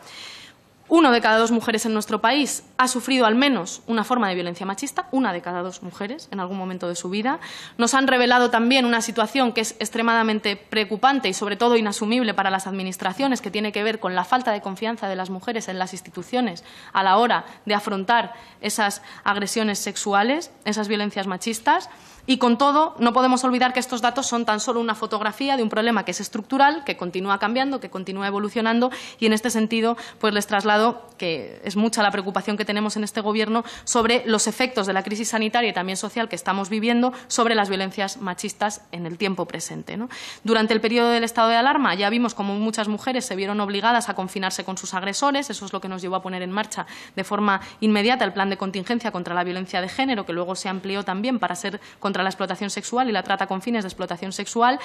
Uno de cada dos mujeres en nuestro país ha sufrido al menos una forma de violencia machista, una de cada dos mujeres en algún momento de su vida. Nos han revelado también una situación que es extremadamente preocupante y sobre todo inasumible para las administraciones, que tiene que ver con la falta de confianza de las mujeres en las instituciones a la hora de afrontar esas agresiones sexuales, esas violencias machistas. Y con todo, no podemos olvidar que estos datos son tan solo una fotografía de un problema que es estructural, que continúa cambiando, que continúa evolucionando y en este sentido pues les traslado que es mucha la preocupación que tenemos en este gobierno sobre los efectos de la crisis sanitaria y también social que estamos viviendo sobre las violencias machistas en el tiempo presente. Durante el periodo del estado de alarma ya vimos cómo muchas mujeres se vieron obligadas a confinarse con sus agresores, eso es lo que nos llevó a poner en marcha de forma inmediata el plan de contingencia contra la violencia de género que luego se amplió también para ser contra la explotación sexual y la trata con fines de explotación sexual,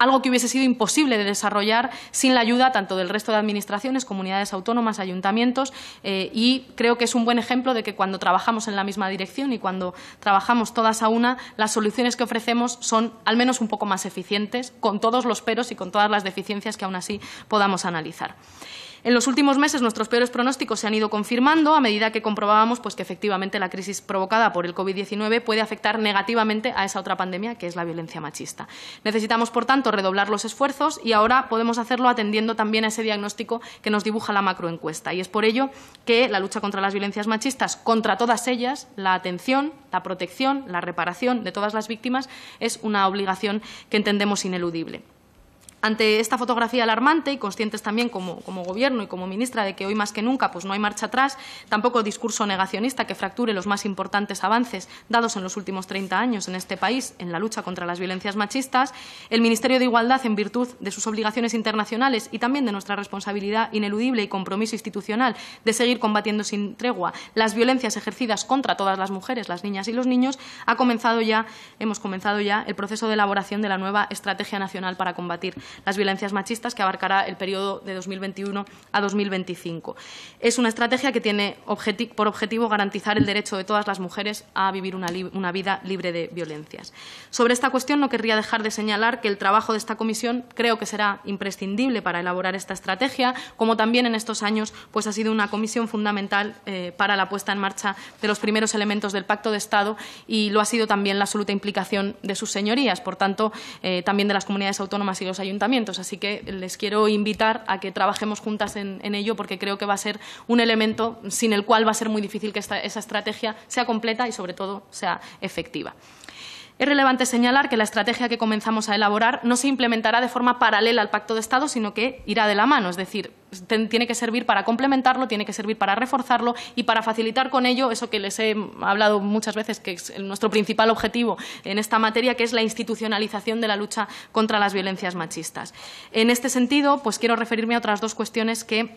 algo que hubiese sido imposible de desarrollar sin la ayuda tanto del resto de administraciones, comunidades autónomas, ayuntamientos, eh, y creo que es un buen ejemplo de que cuando trabajamos en la misma dirección y cuando trabajamos todas a una, las soluciones que ofrecemos son al menos un poco más eficientes, con todos los peros y con todas las deficiencias que aún así podamos analizar. En los últimos meses nuestros peores pronósticos se han ido confirmando a medida que comprobábamos pues, que efectivamente la crisis provocada por el COVID-19 puede afectar negativamente a esa otra pandemia que es la violencia machista. Necesitamos, por tanto, redoblar los esfuerzos y ahora podemos hacerlo atendiendo también a ese diagnóstico que nos dibuja la macroencuesta. Y es por ello que la lucha contra las violencias machistas, contra todas ellas, la atención, la protección, la reparación de todas las víctimas es una obligación que entendemos ineludible. Ante esta fotografía alarmante y conscientes también como, Gobierno y como ministra de que hoy más que nunca pues no hay marcha atrás, tampoco discurso negacionista que fracture los más importantes avances dados en los últimos 30 años en este país en la lucha contra las violencias machistas, el Ministerio de Igualdad, en virtud de sus obligaciones internacionales y también de nuestra responsabilidad ineludible y compromiso institucional de seguir combatiendo sin tregua las violencias ejercidas contra todas las mujeres, las niñas y los niños, ha comenzado ya, hemos comenzado ya el proceso de elaboración de la nueva Estrategia Nacional para combatir las violencias machistas, que abarcará el periodo de 2021 a 2025. Es una estrategia que tiene por objetivo garantizar el derecho de todas las mujeres a vivir una, vida libre de violencias. Sobre esta cuestión no querría dejar de señalar que el trabajo de esta comisión creo que será imprescindible para elaborar esta estrategia, como también en estos años pues, ha sido una comisión fundamental eh, para la puesta en marcha de los primeros elementos del Pacto de Estado y lo ha sido también la absoluta implicación de sus señorías, por tanto, eh, también de las comunidades autónomas y los ayuntamientos Así que les quiero invitar a que trabajemos juntas en, ello porque creo que va a ser un elemento sin el cual va a ser muy difícil que esa estrategia sea completa y, sobre todo, sea efectiva. Es relevante señalar que la estrategia que comenzamos a elaborar no se implementará de forma paralela al Pacto de Estado, sino que irá de la mano, es decir, tiene que servir para complementarlo, tiene que servir para reforzarlo y para facilitar con ello eso que les he hablado muchas veces, que es nuestro principal objetivo en esta materia, que es la institucionalización de la lucha contra las violencias machistas. En este sentido, pues quiero referirme a otras dos cuestiones que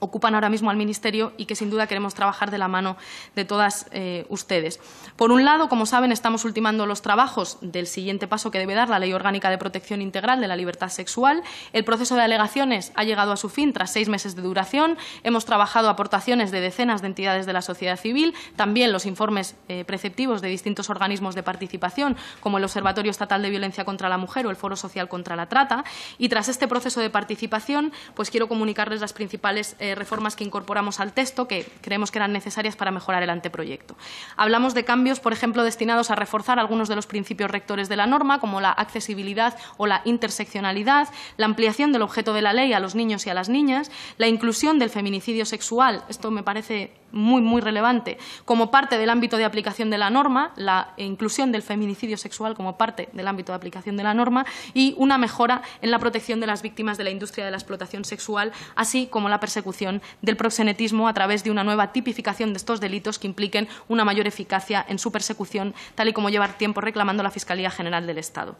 ocupan ahora mismo al Ministerio y que sin duda queremos trabajar de la mano de todas eh, ustedes. Por un lado, como saben, estamos ultimando los trabajos del siguiente paso que debe dar la Ley Orgánica de Protección Integral de la Libertad Sexual. El proceso de alegaciones ha llegado a su fin tras seis meses de duración. Hemos trabajado aportaciones de decenas de entidades de la sociedad civil, también los informes eh, preceptivos de distintos organismos de participación, como el Observatorio Estatal de Violencia contra la Mujer o el Foro Social contra la Trata. Y tras este proceso de participación, pues quiero comunicarles las principales eh, eh, reformas que incorporamos al texto que creemos que eran necesarias para mejorar el anteproyecto. Hablamos de cambios, por ejemplo, destinados a reforzar algunos de los principios rectores de la norma, como la accesibilidad o la interseccionalidad, la ampliación del objeto de la ley a los niños y a las niñas, la inclusión del feminicidio sexual, esto me parece muy, muy relevante, como parte del ámbito de aplicación de la norma, la inclusión del feminicidio sexual como parte del ámbito de aplicación de la norma y una mejora en la protección de las víctimas de la industria de la explotación sexual, así como la persecución del proxenetismo a través de una nueva tipificación de estos delitos que impliquen una mayor eficacia en su persecución, tal y como lleva tiempo reclamando la Fiscalía General del Estado.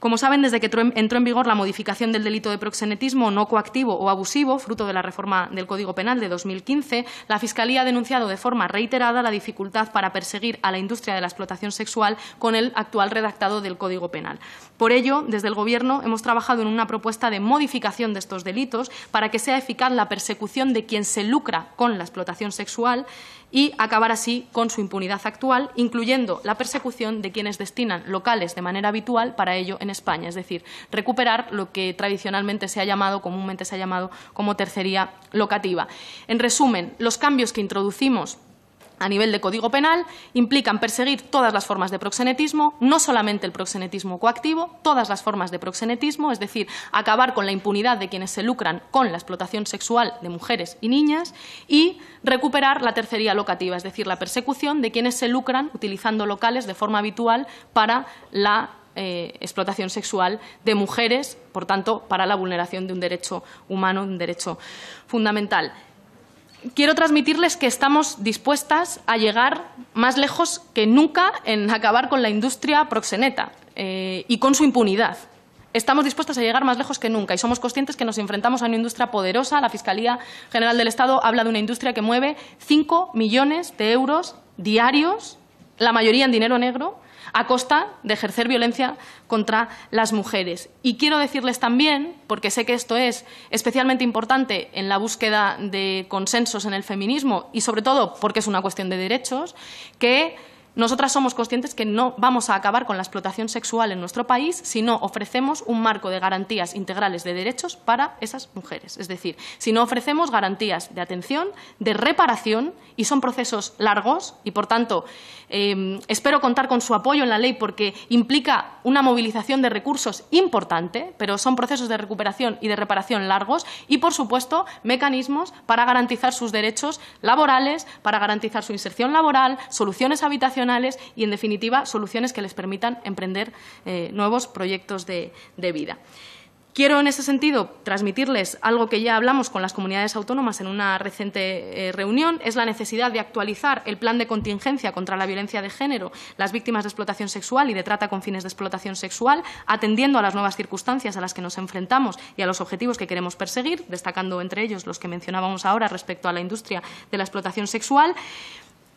Como saben, desde que entró en vigor la modificación del delito de proxenetismo no coactivo o abusivo, fruto de la reforma del Código Penal de 2015, la Fiscalía ha denunciado de forma reiterada la dificultad para perseguir a la industria de la explotación sexual con el actual redactado del Código Penal. Por ello, desde el Gobierno hemos trabajado en una propuesta de modificación de estos delitos para que sea eficaz la persecución de quien se lucra con la explotación sexual y acabar así con su impunidad actual, incluyendo la persecución de quienes destinan locales de manera habitual para ello en España, es decir, recuperar lo que tradicionalmente se ha llamado, comúnmente se ha llamado como tercería locativa. En resumen, los cambios que introducimos a nivel de Código Penal implican perseguir todas las formas de proxenetismo, no solamente el proxenetismo coactivo, todas las formas de proxenetismo, es decir, acabar con la impunidad de quienes se lucran con la explotación sexual de mujeres y niñas y recuperar la tercería locativa, es decir, la persecución de quienes se lucran utilizando locales de forma habitual para la eh, explotación sexual de mujeres, por tanto, para la vulneración de un derecho humano, un derecho fundamental quiero transmitirles que estamos dispuestas a llegar más lejos que nunca en acabar con la industria proxeneta eh, y con su impunidad. Estamos dispuestas a llegar más lejos que nunca y somos conscientes que nos enfrentamos a una industria poderosa. La Fiscalía General del Estado habla de una industria que mueve 5 millones de euros diarios, la mayoría en dinero negro, a costa de ejercer violencia contra las mujeres. Y quiero decirles también, porque sé que esto es especialmente importante en la búsqueda de consensos en el feminismo y sobre todo porque es una cuestión de derechos, que nosotras somos conscientes que no vamos a acabar con la explotación sexual en nuestro país si no ofrecemos un marco de garantías integrales de derechos para esas mujeres. Es decir, si no ofrecemos garantías de atención, de reparación, y son procesos largos y, por tanto, Em, espero contar con su apoyo en la ley porque implica una movilización de recursos importante, pero son procesos de recuperación y de reparación largos y, por supuesto, mecanismos para garantizar sus derechos laborales, para garantizar su inserción laboral, soluciones habitacionales y, en definitiva, soluciones que les permitan emprender eh, nuevos proyectos de vida. Quiero, en ese sentido, transmitirles algo que ya hablamos con las comunidades autónomas en una reciente eh, reunión, es la necesidad de actualizar el plan de contingencia contra la violencia de género, las víctimas de explotación sexual y de trata con fines de explotación sexual, atendiendo a las nuevas circunstancias a las que nos enfrentamos y a los objetivos que queremos perseguir, destacando entre ellos los que mencionábamos ahora respecto a la industria de la explotación sexual.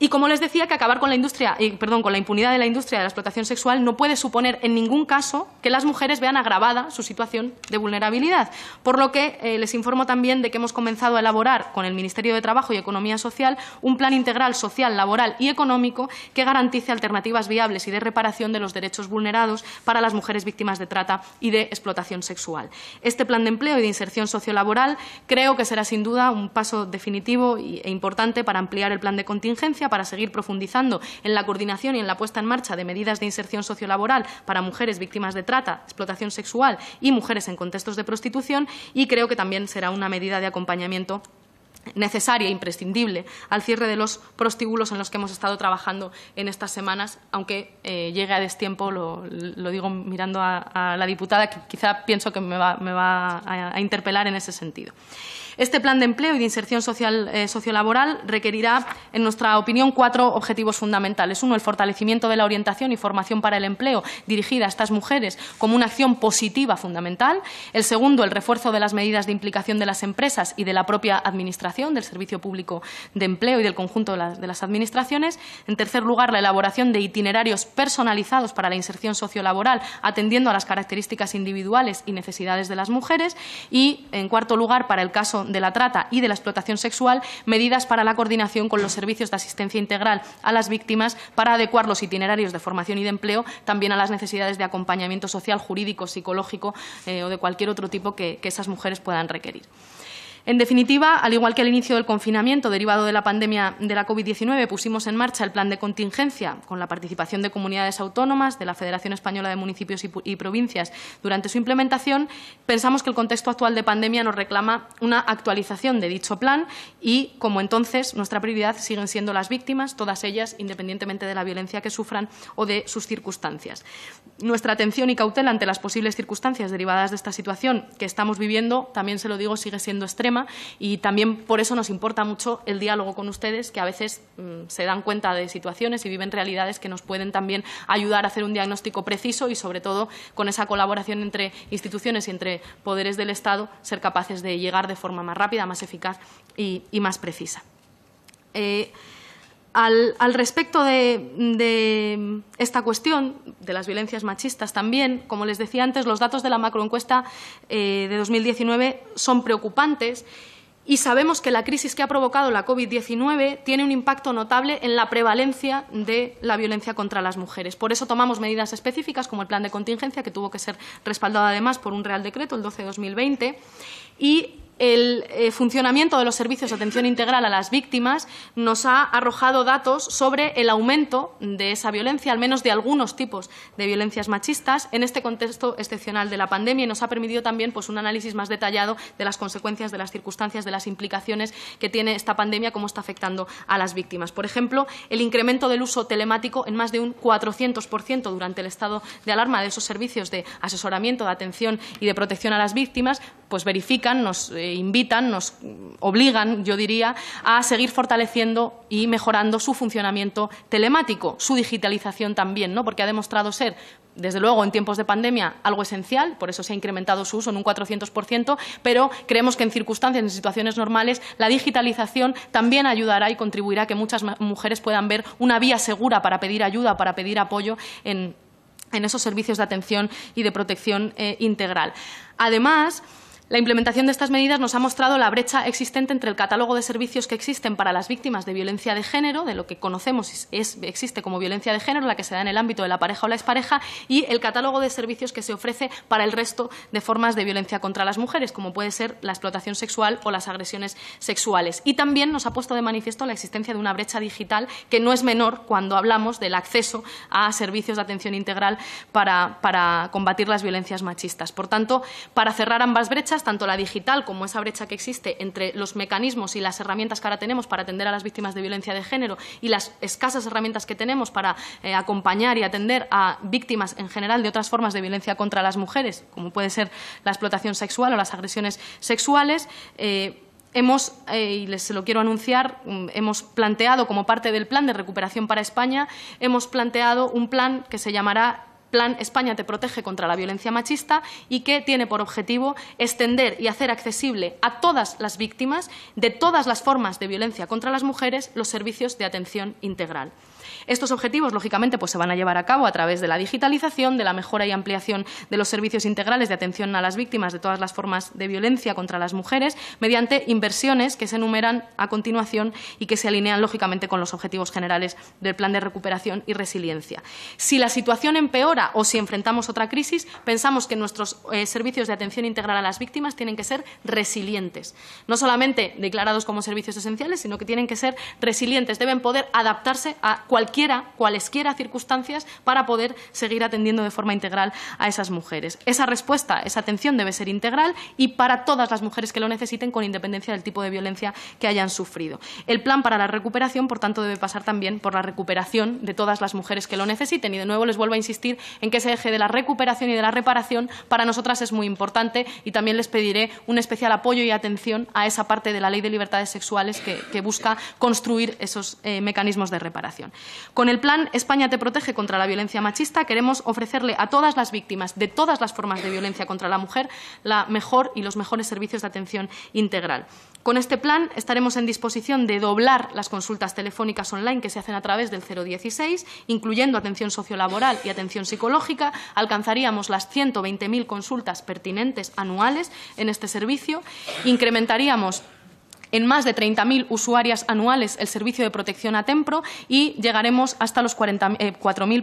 Y como les decía, que acabar con la industria, perdón, con la impunidad de la industria de la explotación sexual no puede suponer en ningún caso que las mujeres vean agravada su situación de vulnerabilidad. Por lo que eh, les informo también de que hemos comenzado a elaborar con el Ministerio de Trabajo y Economía Social un plan integral social, laboral y económico que garantice alternativas viables y de reparación de los derechos vulnerados para las mujeres víctimas de trata y de explotación sexual. Este plan de empleo y de inserción sociolaboral creo que será sin duda un paso definitivo e importante para ampliar el plan de contingencia para seguir profundizando en la coordinación y en la puesta en marcha de medidas de inserción sociolaboral para mujeres víctimas de trata, explotación sexual y mujeres en contextos de prostitución y creo que también será una medida de acompañamiento necesaria e imprescindible al cierre de los prostíbulos en los que hemos estado trabajando en estas semanas, aunque eh, llegue a destiempo, lo, digo mirando a, la diputada, que quizá pienso que me va, a interpelar en ese sentido. Este plan de empleo y de inserción eh, sociolaboral requerirá, en nuestra opinión, cuatro objetivos fundamentales. Uno, el fortalecimiento de la orientación y formación para el empleo dirigida a estas mujeres como una acción positiva fundamental. El segundo, el refuerzo de las medidas de implicación de las empresas y de la propia Administración, del Servicio Público de Empleo y del conjunto de las, de las Administraciones. En tercer lugar, la elaboración de itinerarios personalizados para la inserción sociolaboral, atendiendo a las características individuales y necesidades de las mujeres. Y, en cuarto lugar, para el caso de la trata y de la explotación sexual, medidas para la coordinación con los servicios de asistencia integral a las víctimas para adecuar los itinerarios de formación y de empleo también a las necesidades de acompañamiento social, jurídico, psicológico eh, o de cualquier otro tipo que esas mujeres puedan requerir. En definitiva, al igual que al inicio del confinamiento derivado de la pandemia de la COVID-19, pusimos en marcha el plan de contingencia con la participación de comunidades autónomas, de la Federación Española de Municipios y, Provincias. Durante su implementación, pensamos que el contexto actual de pandemia nos reclama una actualización de dicho plan y, como entonces, nuestra prioridad siguen siendo las víctimas, todas ellas, independientemente de la violencia que sufran o de sus circunstancias. Nuestra atención y cautela ante las posibles circunstancias derivadas de esta situación que estamos viviendo, también se lo digo, sigue siendo extrema y también por eso nos importa mucho el diálogo con ustedes, que a veces mm, se dan cuenta de situaciones y viven realidades que nos pueden también ayudar a hacer un diagnóstico preciso y, sobre todo, con esa colaboración entre instituciones y entre poderes del Estado, ser capaces de llegar de forma más rápida, más eficaz y, más precisa. Eh, al, respecto de, esta cuestión, de las violencias machistas también, como les decía antes, los datos de la macroencuesta eh, de 2019 son preocupantes y sabemos que la crisis que ha provocado la COVID-19 tiene un impacto notable en la prevalencia de la violencia contra las mujeres. Por eso tomamos medidas específicas como el plan de contingencia, que tuvo que ser respaldado además por un Real Decreto, el 12 de 2020, y el eh, funcionamiento de los servicios de atención integral a las víctimas nos ha arrojado datos sobre el aumento de esa violencia, al menos de algunos tipos de violencias machistas, en este contexto excepcional de la pandemia y nos ha permitido también pues, un análisis más detallado de las consecuencias, de las circunstancias, de las implicaciones que tiene esta pandemia, cómo está afectando a las víctimas. Por ejemplo, el incremento del uso telemático en más de un 400% durante el estado de alarma de esos servicios de asesoramiento, de atención y de protección a las víctimas, pues verifican, nos eh, invitan, nos obligan, yo diría, a seguir fortaleciendo y mejorando su funcionamiento telemático, su digitalización también, ¿no? porque ha demostrado ser desde luego, en tiempos de pandemia, algo esencial, por eso se ha incrementado su uso en un 400%, pero creemos que en circunstancias, en situaciones normales, la digitalización también ayudará y contribuirá a que muchas mujeres puedan ver una vía segura para pedir ayuda, para pedir apoyo en, esos servicios de atención y de protección eh, integral. Además, la implementación de estas medidas nos ha mostrado la brecha existente entre el catálogo de servicios que existen para las víctimas de violencia de género, de lo que conocemos es, existe como violencia de género, la que se da en el ámbito de la pareja o la expareja, y el catálogo de servicios que se ofrece para el resto de formas de violencia contra las mujeres, como puede ser la explotación sexual o las agresiones sexuales. Y también nos ha puesto de manifiesto la existencia de una brecha digital que no es menor cuando hablamos del acceso a servicios de atención integral para, para combatir las violencias machistas. Por tanto, para cerrar ambas brechas, tanto la digital como esa brecha que existe entre los mecanismos y las herramientas que ahora tenemos para atender a las víctimas de violencia de género y las escasas herramientas que tenemos para eh, acompañar y atender a víctimas en general de otras formas de violencia contra las mujeres, como puede ser la explotación sexual o las agresiones sexuales. Eh, hemos, eh, y les lo quiero anunciar, mm, hemos planteado como parte del plan de recuperación para España, hemos planteado un plan que se llamará Plan España te protege contra la violencia machista y que tiene por objetivo extender y hacer accesible a todas las víctimas de todas las formas de violencia contra las mujeres los servicios de atención integral. Estos objetivos, lógicamente, pues, se van a llevar a cabo a través de la digitalización, de la mejora y ampliación de los servicios integrales de atención a las víctimas de todas las formas de violencia contra las mujeres, mediante inversiones que se enumeran a continuación y que se alinean, lógicamente, con los objetivos generales del Plan de Recuperación y Resiliencia. Si la situación empeora o si enfrentamos otra crisis, pensamos que nuestros eh, servicios de atención integral a las víctimas tienen que ser resilientes. No solamente declarados como servicios esenciales, sino que tienen que ser resilientes, deben poder adaptarse a cualquier cualquiera, cualesquiera circunstancias para poder seguir atendiendo de forma integral a esas mujeres. Esa respuesta, esa atención debe ser integral y para todas las mujeres que lo necesiten con independencia del tipo de violencia que hayan sufrido. El plan para la recuperación, por tanto, debe pasar también por la recuperación de todas las mujeres que lo necesiten y de nuevo les vuelvo a insistir en que ese eje de la recuperación y de la reparación para nosotras es muy importante y también les pediré un especial apoyo y atención a esa parte de la Ley de Libertades Sexuales que, busca construir esos eh, mecanismos de reparación. Con el plan España te protege contra la violencia machista queremos ofrecerle a todas las víctimas de todas las formas de violencia contra la mujer la mejor y los mejores servicios de atención integral. Con este plan estaremos en disposición de doblar las consultas telefónicas online que se hacen a través del 016, incluyendo atención sociolaboral y atención psicológica. Alcanzaríamos las 120.000 consultas pertinentes anuales en este servicio. Incrementaríamos en más de 30.000 usuarias anuales el servicio de protección a Tempro y llegaremos hasta los 4.000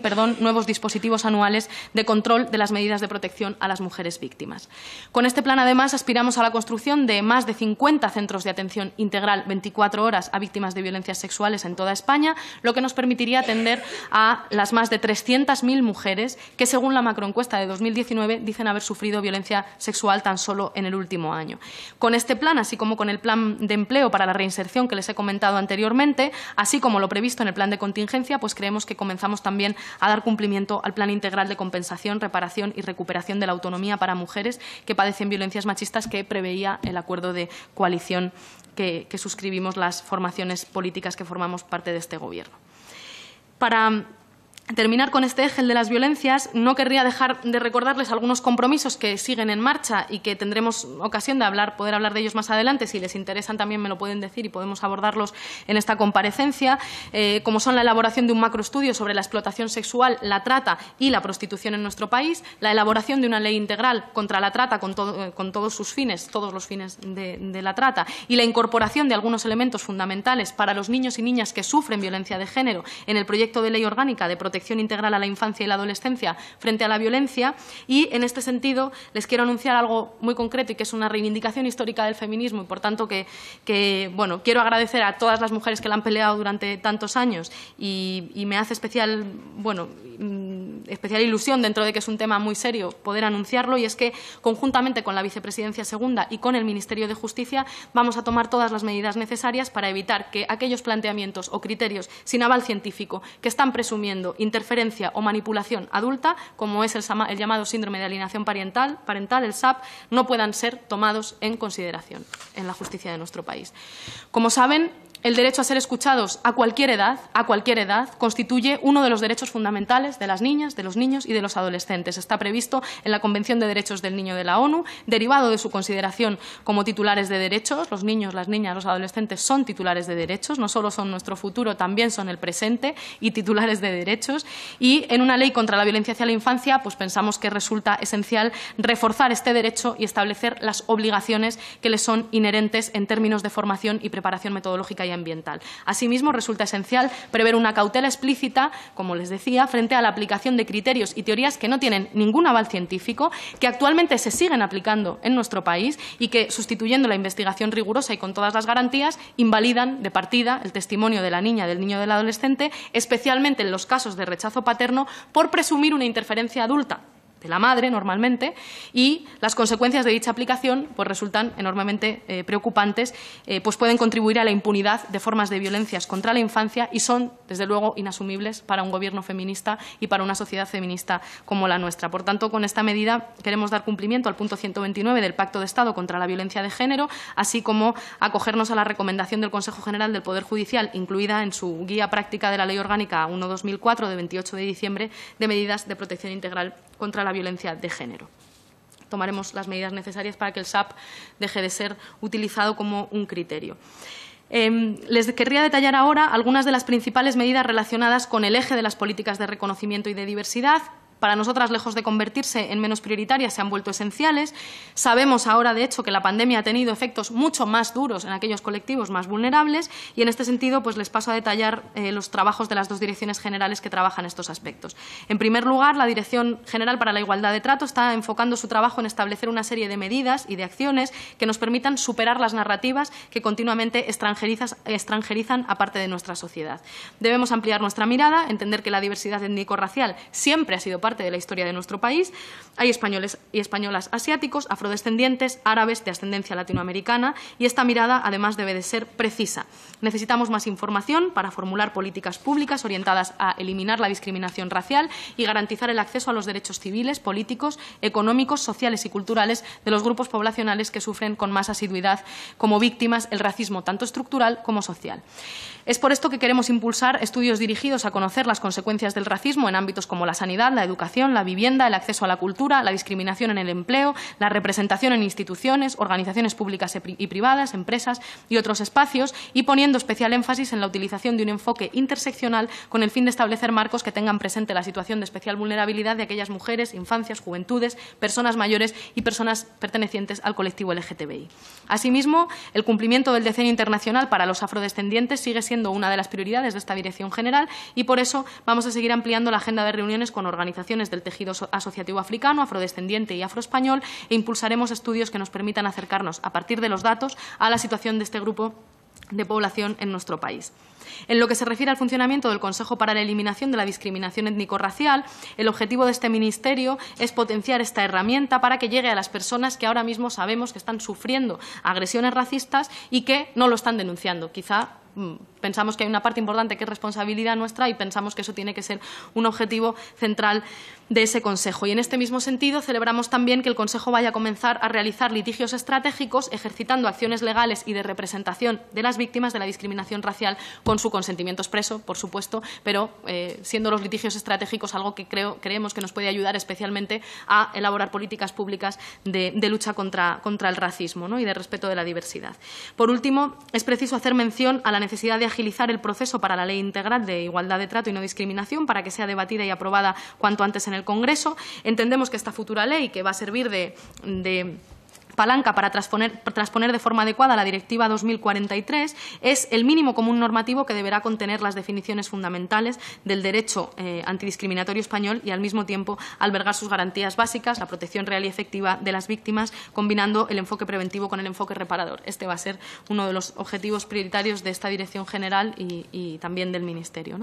eh, nuevos dispositivos anuales de control de las medidas de protección a las mujeres víctimas. Con este plan, además, aspiramos a la construcción de más de 50 centros de atención integral 24 horas a víctimas de violencias sexuales en toda España, lo que nos permitiría atender a las más de 300.000 mujeres que, según la macroencuesta de 2019, dicen haber sufrido violencia sexual tan solo en el último año. Con este plan, así como con el plan de empleo para la reinserción que les he comentado anteriormente, así como lo previsto en el plan de contingencia, pues creemos que comenzamos también a dar cumplimiento al plan integral de compensación, reparación y recuperación de la autonomía para mujeres que padecen violencias machistas que preveía el acuerdo de coalición que, que suscribimos las formaciones políticas que formamos parte de este Gobierno. Para terminar con este eje de las violencias, no querría dejar de recordarles algunos compromisos que siguen en marcha y que tendremos ocasión de hablar, poder hablar de ellos más adelante. Si les interesan también me lo pueden decir y podemos abordarlos en esta comparecencia, eh, como son la elaboración de un macroestudio sobre la explotación sexual, la trata y la prostitución en nuestro país, la elaboración de una ley integral contra la trata con, eh, todos sus fines, todos los fines de la trata, y la incorporación de algunos elementos fundamentales para los niños y niñas que sufren violencia de género en el proyecto de ley orgánica de protección integral a la infancia y la adolescencia frente a la violencia. Y, en este sentido, les quiero anunciar algo muy concreto y que es una reivindicación histórica del feminismo y, por tanto, que, bueno, quiero agradecer a todas las mujeres que la han peleado durante tantos años y, y me hace especial, bueno, especial ilusión, dentro de que es un tema muy serio, poder anunciarlo, y es que conjuntamente con la Vicepresidencia Segunda y con el Ministerio de Justicia vamos a tomar todas las medidas necesarias para evitar que aquellos planteamientos o criterios sin aval científico que están presumiendo interferencia o manipulación adulta, como es el, llamado síndrome de alienación parental, parental, el SAP, no puedan ser tomados en consideración en la justicia de nuestro país. Como saben, el derecho a ser escuchados a cualquier edad, a cualquier edad, constituye uno de los derechos fundamentales de las niñas, de los niños y de los adolescentes. Está previsto en la Convención de Derechos del Niño de la ONU, derivado de su consideración como titulares de derechos. Los niños, las niñas, los adolescentes son titulares de derechos, no solo son nuestro futuro, también son el presente y titulares de derechos. Y en una ley contra la violencia hacia la infancia, pues pensamos que resulta esencial reforzar este derecho y establecer las obligaciones que les son inherentes en términos de formación y preparación metodológica ambiental. Asimismo, resulta esencial prever una cautela explícita, como les decía, frente a la aplicación de criterios y teorías que no tienen ningún aval científico, que actualmente se siguen aplicando en nuestro país y que, sustituyendo la investigación rigurosa y con todas las garantías, invalidan de partida el testimonio de la niña, del niño, del adolescente, especialmente en los casos de rechazo paterno, por presumir una interferencia adulta de la madre normalmente y las consecuencias de dicha aplicación pues resultan enormemente eh, preocupantes, eh, pues pueden contribuir a la impunidad de formas de violencias contra la infancia y son desde luego inasumibles para un gobierno feminista y para una sociedad feminista como la nuestra. Por tanto, con esta medida queremos dar cumplimiento al punto 129 del Pacto de Estado contra la violencia de género, así como acogernos a la recomendación del Consejo General del Poder Judicial incluida en su guía práctica de la Ley Orgánica 1/2004 de 28 de diciembre de medidas de protección integral contra la la violencia de género. Tomaremos las medidas necesarias para que el SAP deje de ser utilizado como un criterio. Em, les querría detallar ahora algunas de las principales medidas relacionadas con el eje de las políticas de reconocimiento y de diversidad para nosotras, lejos de convertirse en menos prioritarias, se han vuelto esenciales. Sabemos ahora, de hecho, que la pandemia ha tenido efectos mucho más duros en aquellos colectivos más vulnerables y, en este sentido, pues les paso a detallar eh, los trabajos de las dos direcciones generales que trabajan estos aspectos. En primer lugar, la Dirección General para la Igualdad de Trato está enfocando su trabajo en establecer una serie de medidas y de acciones que nos permitan superar las narrativas que continuamente extranjerizan a parte de nuestra sociedad. Debemos ampliar nuestra mirada, entender que la diversidad étnico-racial siempre ha sido parte de la historia de nuestro país, hay españoles y españolas asiáticos, afrodescendientes, árabes de ascendencia latinoamericana y esta mirada además debe de ser precisa. Necesitamos más información para formular políticas públicas orientadas a eliminar la discriminación racial y garantizar el acceso a los derechos civiles, políticos, económicos, sociales y culturales de los grupos poblacionales que sufren con más asiduidad como víctimas el racismo tanto estructural como social. Es por esto que queremos impulsar estudios dirigidos a conocer las consecuencias del racismo en ámbitos como la sanidad, la educación, la vivienda, el acceso a la cultura, la discriminación en el empleo, la representación en instituciones, organizaciones públicas y privadas, empresas y otros espacios, y poniendo especial énfasis en la utilización de un enfoque interseccional con el fin de establecer marcos que tengan presente la situación de especial vulnerabilidad de aquellas mujeres, infancias, juventudes, personas mayores y personas pertenecientes al colectivo LGTBI. Asimismo, el cumplimiento del Decenio Internacional para los Afrodescendientes sigue siendo una de las prioridades de esta Dirección General y por eso vamos a seguir ampliando la agenda de reuniones con organizaciones del tejido asociativo africano, afrodescendiente y afroespañol e impulsaremos estudios que nos permitan acercarnos a partir de los datos a la situación de este grupo de población en nuestro país. En lo que se refiere al funcionamiento del Consejo para la Eliminación de la Discriminación Étnico-Racial, el objetivo de este ministerio es potenciar esta herramienta para que llegue a las personas que ahora mismo sabemos que están sufriendo agresiones racistas y que no lo están denunciando. Quizá Mm, pensamos que hay una parte importante que es responsabilidad nuestra y pensamos que eso tiene que ser un objetivo central de ese Consejo. Y en este mismo sentido, celebramos también que el Consejo vaya a comenzar a realizar litigios estratégicos ejercitando acciones legales y de representación de las víctimas de la discriminación racial con su consentimiento expreso, por supuesto, pero eh, siendo los litigios estratégicos algo que creemos que nos puede ayudar especialmente a elaborar políticas públicas de, lucha contra, el racismo y de respeto de la diversidad. Por último, es preciso hacer mención a la la necesidad de agilizar el proceso para la Ley Integral de Igualdad de Trato y No Discriminación para que sea debatida y aprobada cuanto antes en el Congreso. Entendemos que esta futura ley, que va a servir de, de palanca para transponer, de forma adecuada la Directiva 2043 es el mínimo común normativo que deberá contener las definiciones fundamentales del derecho eh, antidiscriminatorio español y al mismo tiempo albergar sus garantías básicas, la protección real y efectiva de las víctimas, combinando el enfoque preventivo con el enfoque reparador. Este va a ser uno de los objetivos prioritarios de esta Dirección General y, también del Ministerio.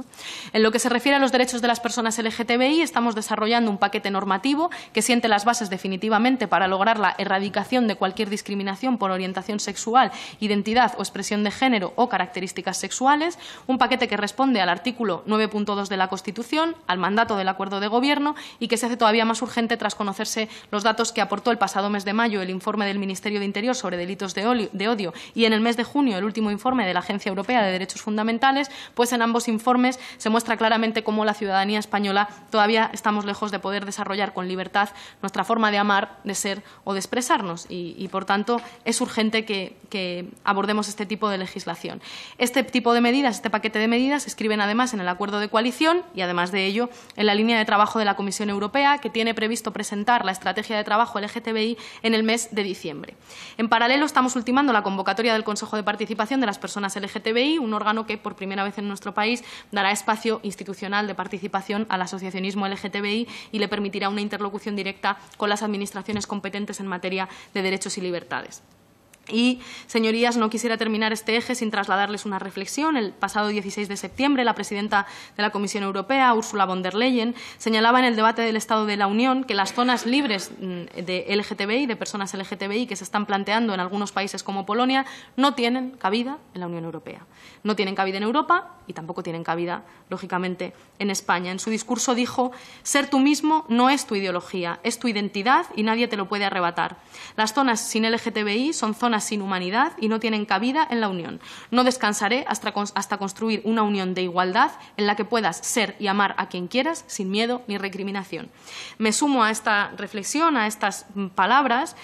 En lo que se refiere a los derechos de las personas LGTBI, estamos desarrollando un paquete normativo que siente las bases definitivamente para lograr la erradicación de cualquier discriminación por orientación sexual, identidad o expresión de género o características sexuales, un paquete que responde al artículo 9.2 de la Constitución, al mandato del acuerdo de gobierno y que se hace todavía más urgente tras conocerse los datos que aportó el pasado mes de mayo el informe del Ministerio de Interior sobre delitos de odio y en el mes de junio el último informe de la Agencia Europea de Derechos Fundamentales, pues en ambos informes se muestra claramente cómo la ciudadanía española todavía estamos lejos de poder desarrollar con libertad nuestra forma de amar, de ser o de expresarnos y, por tanto, es urgente que, abordemos este tipo de legislación. Este tipo de medidas, este paquete de medidas, se escriben además en el acuerdo de coalición y, además de ello, en la línea de trabajo de la Comisión Europea, que tiene previsto presentar la estrategia de trabajo LGTBI en el mes de diciembre. En paralelo, estamos ultimando la convocatoria del Consejo de Participación de las Personas LGTBI, un órgano que, por primera vez en nuestro país, dará espacio institucional de participación al asociacionismo LGTBI y le permitirá una interlocución directa con las administraciones competentes en materia de Derechos y Libertades. Y, señorías, no quisiera terminar este eje sin trasladarles una reflexión. El pasado 16 de septiembre, la presidenta de la Comisión Europea, Ursula von der Leyen, señalaba en el debate del Estado de la Unión que las zonas libres mm, de LGTBI, de personas LGTBI que se están planteando en algunos países como Polonia, no tienen cabida en la Unión Europea. No tienen cabida en Europa y tampoco tienen cabida, lógicamente, en España. En su discurso dijo, ser tú mismo no es tu ideología, es tu identidad y nadie te lo puede arrebatar. Las zonas sin LGTBI son zonas sin humanidad y no tienen cabida en la Unión. No descansaré hasta construir una unión de igualdad en la que puedas ser y amar a quien quieras sin miedo ni recriminación. Me sumo a esta reflexión, a estas mm, palabras.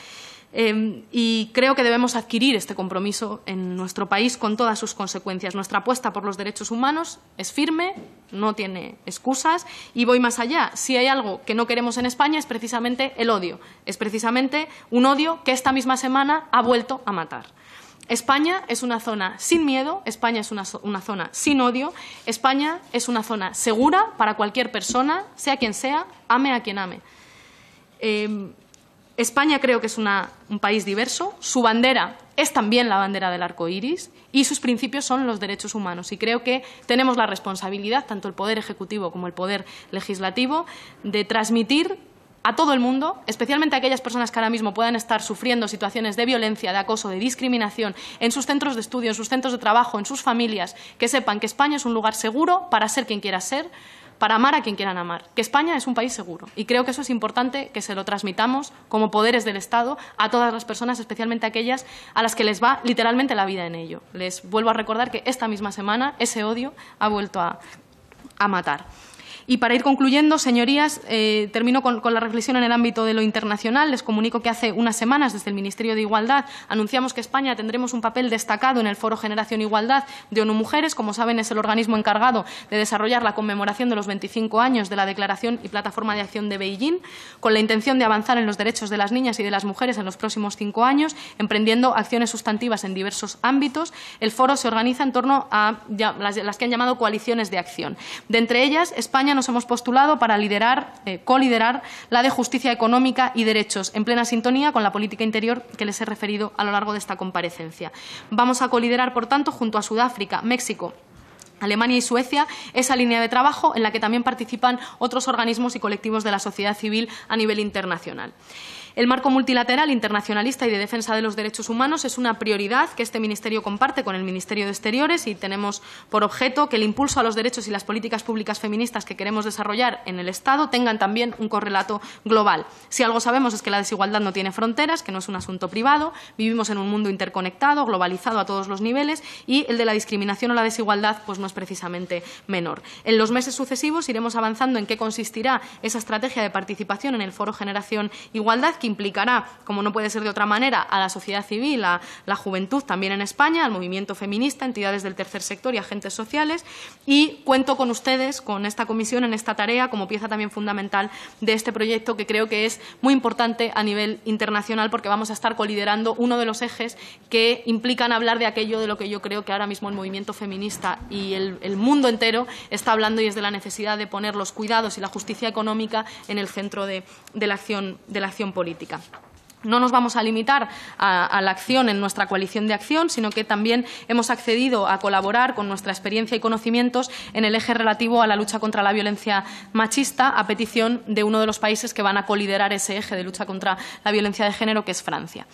Em, y creo que debemos adquirir este compromiso en nuestro país con todas sus consecuencias. Nuestra apuesta por los derechos humanos es firme, no tiene excusas y voy más allá. Si hay algo que no queremos en España es precisamente el odio. Es precisamente un odio que esta misma semana ha vuelto a matar. España es una zona sin miedo, España es una, zona sin odio, España es una zona segura para cualquier persona, sea quien sea, ame a quien ame. Em, España creo que es un país diverso, su bandera es también la bandera del arco iris y sus principios son los derechos humanos. Y creo que tenemos la responsabilidad, tanto el Poder Ejecutivo como el Poder Legislativo, de transmitir a todo el mundo, especialmente a aquellas personas que ahora mismo puedan estar sufriendo situaciones de violencia, de acoso, de discriminación en sus centros de estudio, en sus centros de trabajo, en sus familias, que sepan que España es un lugar seguro para ser quien quiera ser, para amar a quien quieran amar, que España es un país seguro. Y creo que eso es importante que se lo transmitamos como poderes del Estado a todas las personas, especialmente aquellas a las que les va literalmente la vida en ello. Les vuelvo a recordar que esta misma semana ese odio ha vuelto a, a matar. Y para ir concluyendo, señorías, eh, termino con, la reflexión en el ámbito de lo internacional. Les comunico que hace unas semanas, desde el Ministerio de Igualdad, anunciamos que España tendremos un papel destacado en el Foro Generación Igualdad de ONU Mujeres. Como saben, es el organismo encargado de desarrollar la conmemoración de los 25 años de la Declaración y Plataforma de Acción de Beijing, con la intención de avanzar en los derechos de las niñas y de las mujeres en los próximos cinco años, emprendiendo acciones sustantivas en diversos ámbitos. El foro se organiza en torno a las, que han llamado coaliciones de acción. De entre ellas, España hemos postulado para liderar, eh, coliderar la de justicia económica y derechos, en plena sintonía con la política interior que les he referido a lo largo de esta comparecencia. Vamos a coliderar, por tanto, junto a Sudáfrica, México, Alemania y Suecia, esa línea de trabajo en la que también participan otros organismos y colectivos de la sociedad civil a nivel internacional. El marco multilateral, internacionalista y de defensa de los derechos humanos es una prioridad que este Ministerio comparte con el Ministerio de Exteriores y tenemos por objeto que el impulso a los derechos y las políticas públicas feministas que queremos desarrollar en el Estado tengan también un correlato global. Si algo sabemos es que la desigualdad no tiene fronteras, que no es un asunto privado, vivimos en un mundo interconectado, globalizado a todos los niveles y el de la discriminación o la desigualdad pues no es precisamente menor. En los meses sucesivos iremos avanzando en qué consistirá esa estrategia de participación en el Foro Generación Igualdad que implicará, como no puede ser de otra manera, a la sociedad civil, a la juventud también en España, al movimiento feminista, entidades del tercer sector y agentes sociales. Y cuento con ustedes, con esta comisión, en esta tarea, como pieza también fundamental de este proyecto, que creo que es muy importante a nivel internacional, porque vamos a estar coliderando uno de los ejes que implican hablar de aquello de lo que yo creo que ahora mismo el movimiento feminista y el, mundo entero está hablando, y es de la necesidad de poner los cuidados y la justicia económica en el centro de la acción política. No nos vamos a limitar a, la acción en nuestra coalición de acción, sino que también hemos accedido a colaborar con nuestra experiencia y conocimientos en el eje relativo a la lucha contra la violencia machista, a petición de uno de los países que van a coliderar ese eje de lucha contra la violencia de género, que es Francia.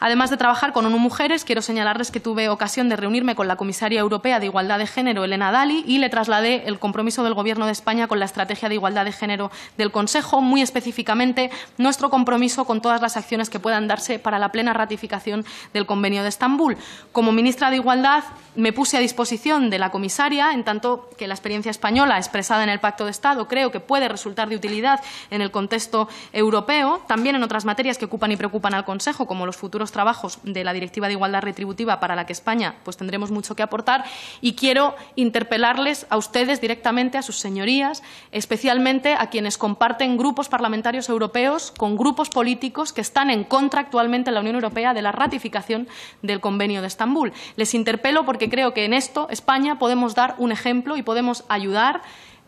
Además de trabajar con ONU Mujeres, quiero señalarles que tuve ocasión de reunirme con la comisaria europea de Igualdad de Género, Elena Dali, y le trasladé el compromiso del Gobierno de España con la Estrategia de Igualdad de Género del Consejo, muy específicamente nuestro compromiso con todas las acciones que puedan darse para la plena ratificación del Convenio de Estambul. Como ministra de Igualdad, me puse a disposición de la comisaria, en tanto que la experiencia española expresada en el Pacto de Estado creo que puede resultar de utilidad en el contexto europeo, también en otras materias que ocupan y preocupan al Consejo, como los futuros trabajos de la Directiva de Igualdad Retributiva, para la que España pues, tendremos mucho que aportar, y quiero interpelarles a ustedes directamente, a sus señorías, especialmente a quienes comparten grupos parlamentarios europeos con grupos políticos que están en contra actualmente en la Unión Europea de la ratificación del Convenio de Estambul. Les interpelo porque porque creo que en esto España podemos dar un ejemplo y podemos ayudar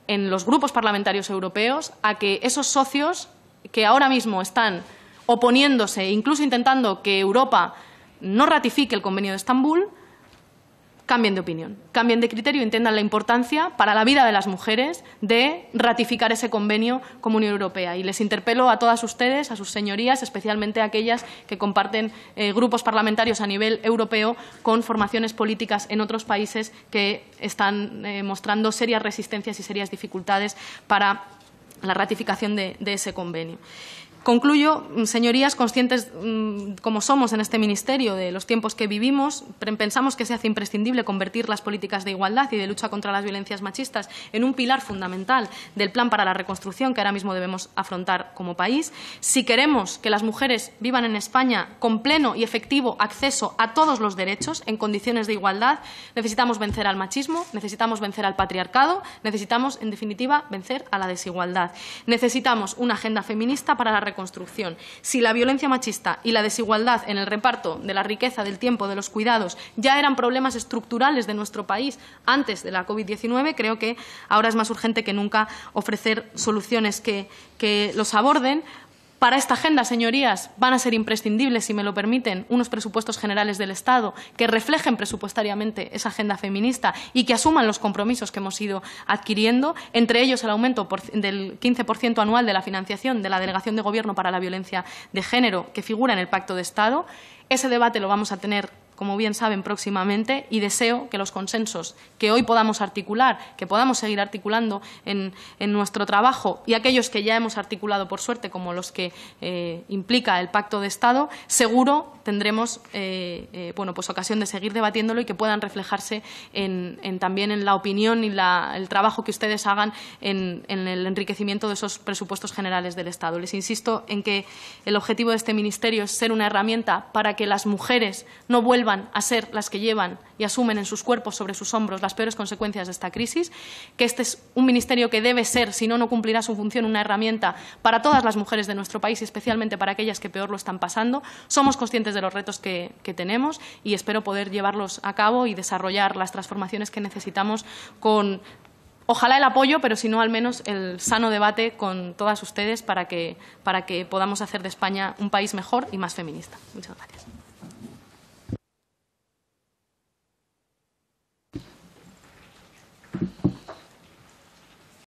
en los grupos parlamentarios europeos a que esos socios que ahora mismo están oponiéndose, e incluso intentando que Europa no ratifique el convenio de Estambul, cambien de opinión, cambien de criterio y entiendan la importancia para la vida de las mujeres de ratificar ese convenio como Unión Europea. Y les interpelo a todas ustedes, a sus señorías, especialmente a aquellas que comparten eh, grupos parlamentarios a nivel europeo con formaciones políticas en otros países que están eh, mostrando serias resistencias y serias dificultades para la ratificación de ese convenio. Concluyo, mm, señorías, conscientes mm, como somos en este Ministerio de los tiempos que vivimos, pensamos que se hace imprescindible convertir las políticas de igualdad y de lucha contra las violencias machistas en un pilar fundamental del plan para la reconstrucción que ahora mismo debemos afrontar como país. Si queremos que las mujeres vivan en España con pleno y efectivo acceso a todos los derechos en condiciones de igualdad, necesitamos vencer al machismo, necesitamos vencer al patriarcado, necesitamos, en definitiva, vencer a la desigualdad. Necesitamos una agenda feminista para la reconstrucción construcción. Si la violencia machista y la desigualdad en el reparto de la riqueza, del tiempo, de los cuidados ya eran problemas estructurales de nuestro país antes de la COVID-19, creo que ahora es más urgente que nunca ofrecer soluciones que los aborden para esta agenda, señorías, van a ser imprescindibles, si me lo permiten, unos presupuestos generales del Estado que reflejen presupuestariamente esa agenda feminista y que asuman los compromisos que hemos ido adquiriendo, entre ellos el aumento del 15% anual de la financiación de la Delegación de Gobierno para la Violencia de Género, que figura en el Pacto de Estado. Ese debate lo vamos a tener como bien saben, próximamente y deseo que los consensos que hoy podamos articular, que podamos seguir articulando en, nuestro trabajo y aquellos que ya hemos articulado, por suerte, como los que eh, implica el Pacto de Estado, seguro tendremos eh, eh, bueno, pues ocasión de seguir debatiéndolo y que puedan reflejarse también en la opinión y el trabajo que ustedes hagan en, en el enriquecimiento de esos presupuestos generales del Estado. Les insisto en que el objetivo de este Ministerio es ser una herramienta para que las mujeres no vuelvan a ser las que llevan y asumen en sus cuerpos, sobre sus hombros, las peores consecuencias de esta crisis, que este es un ministerio que debe ser, si no, no cumplirá su función, una herramienta para todas las mujeres de nuestro país y especialmente para aquellas que peor lo están pasando. Somos conscientes de los retos que, tenemos y espero poder llevarlos a cabo y desarrollar las transformaciones que necesitamos con ojalá el apoyo, pero si no, al menos el sano debate con todas ustedes para que, para que podamos hacer de España un país mejor y más feminista. Muchas gracias.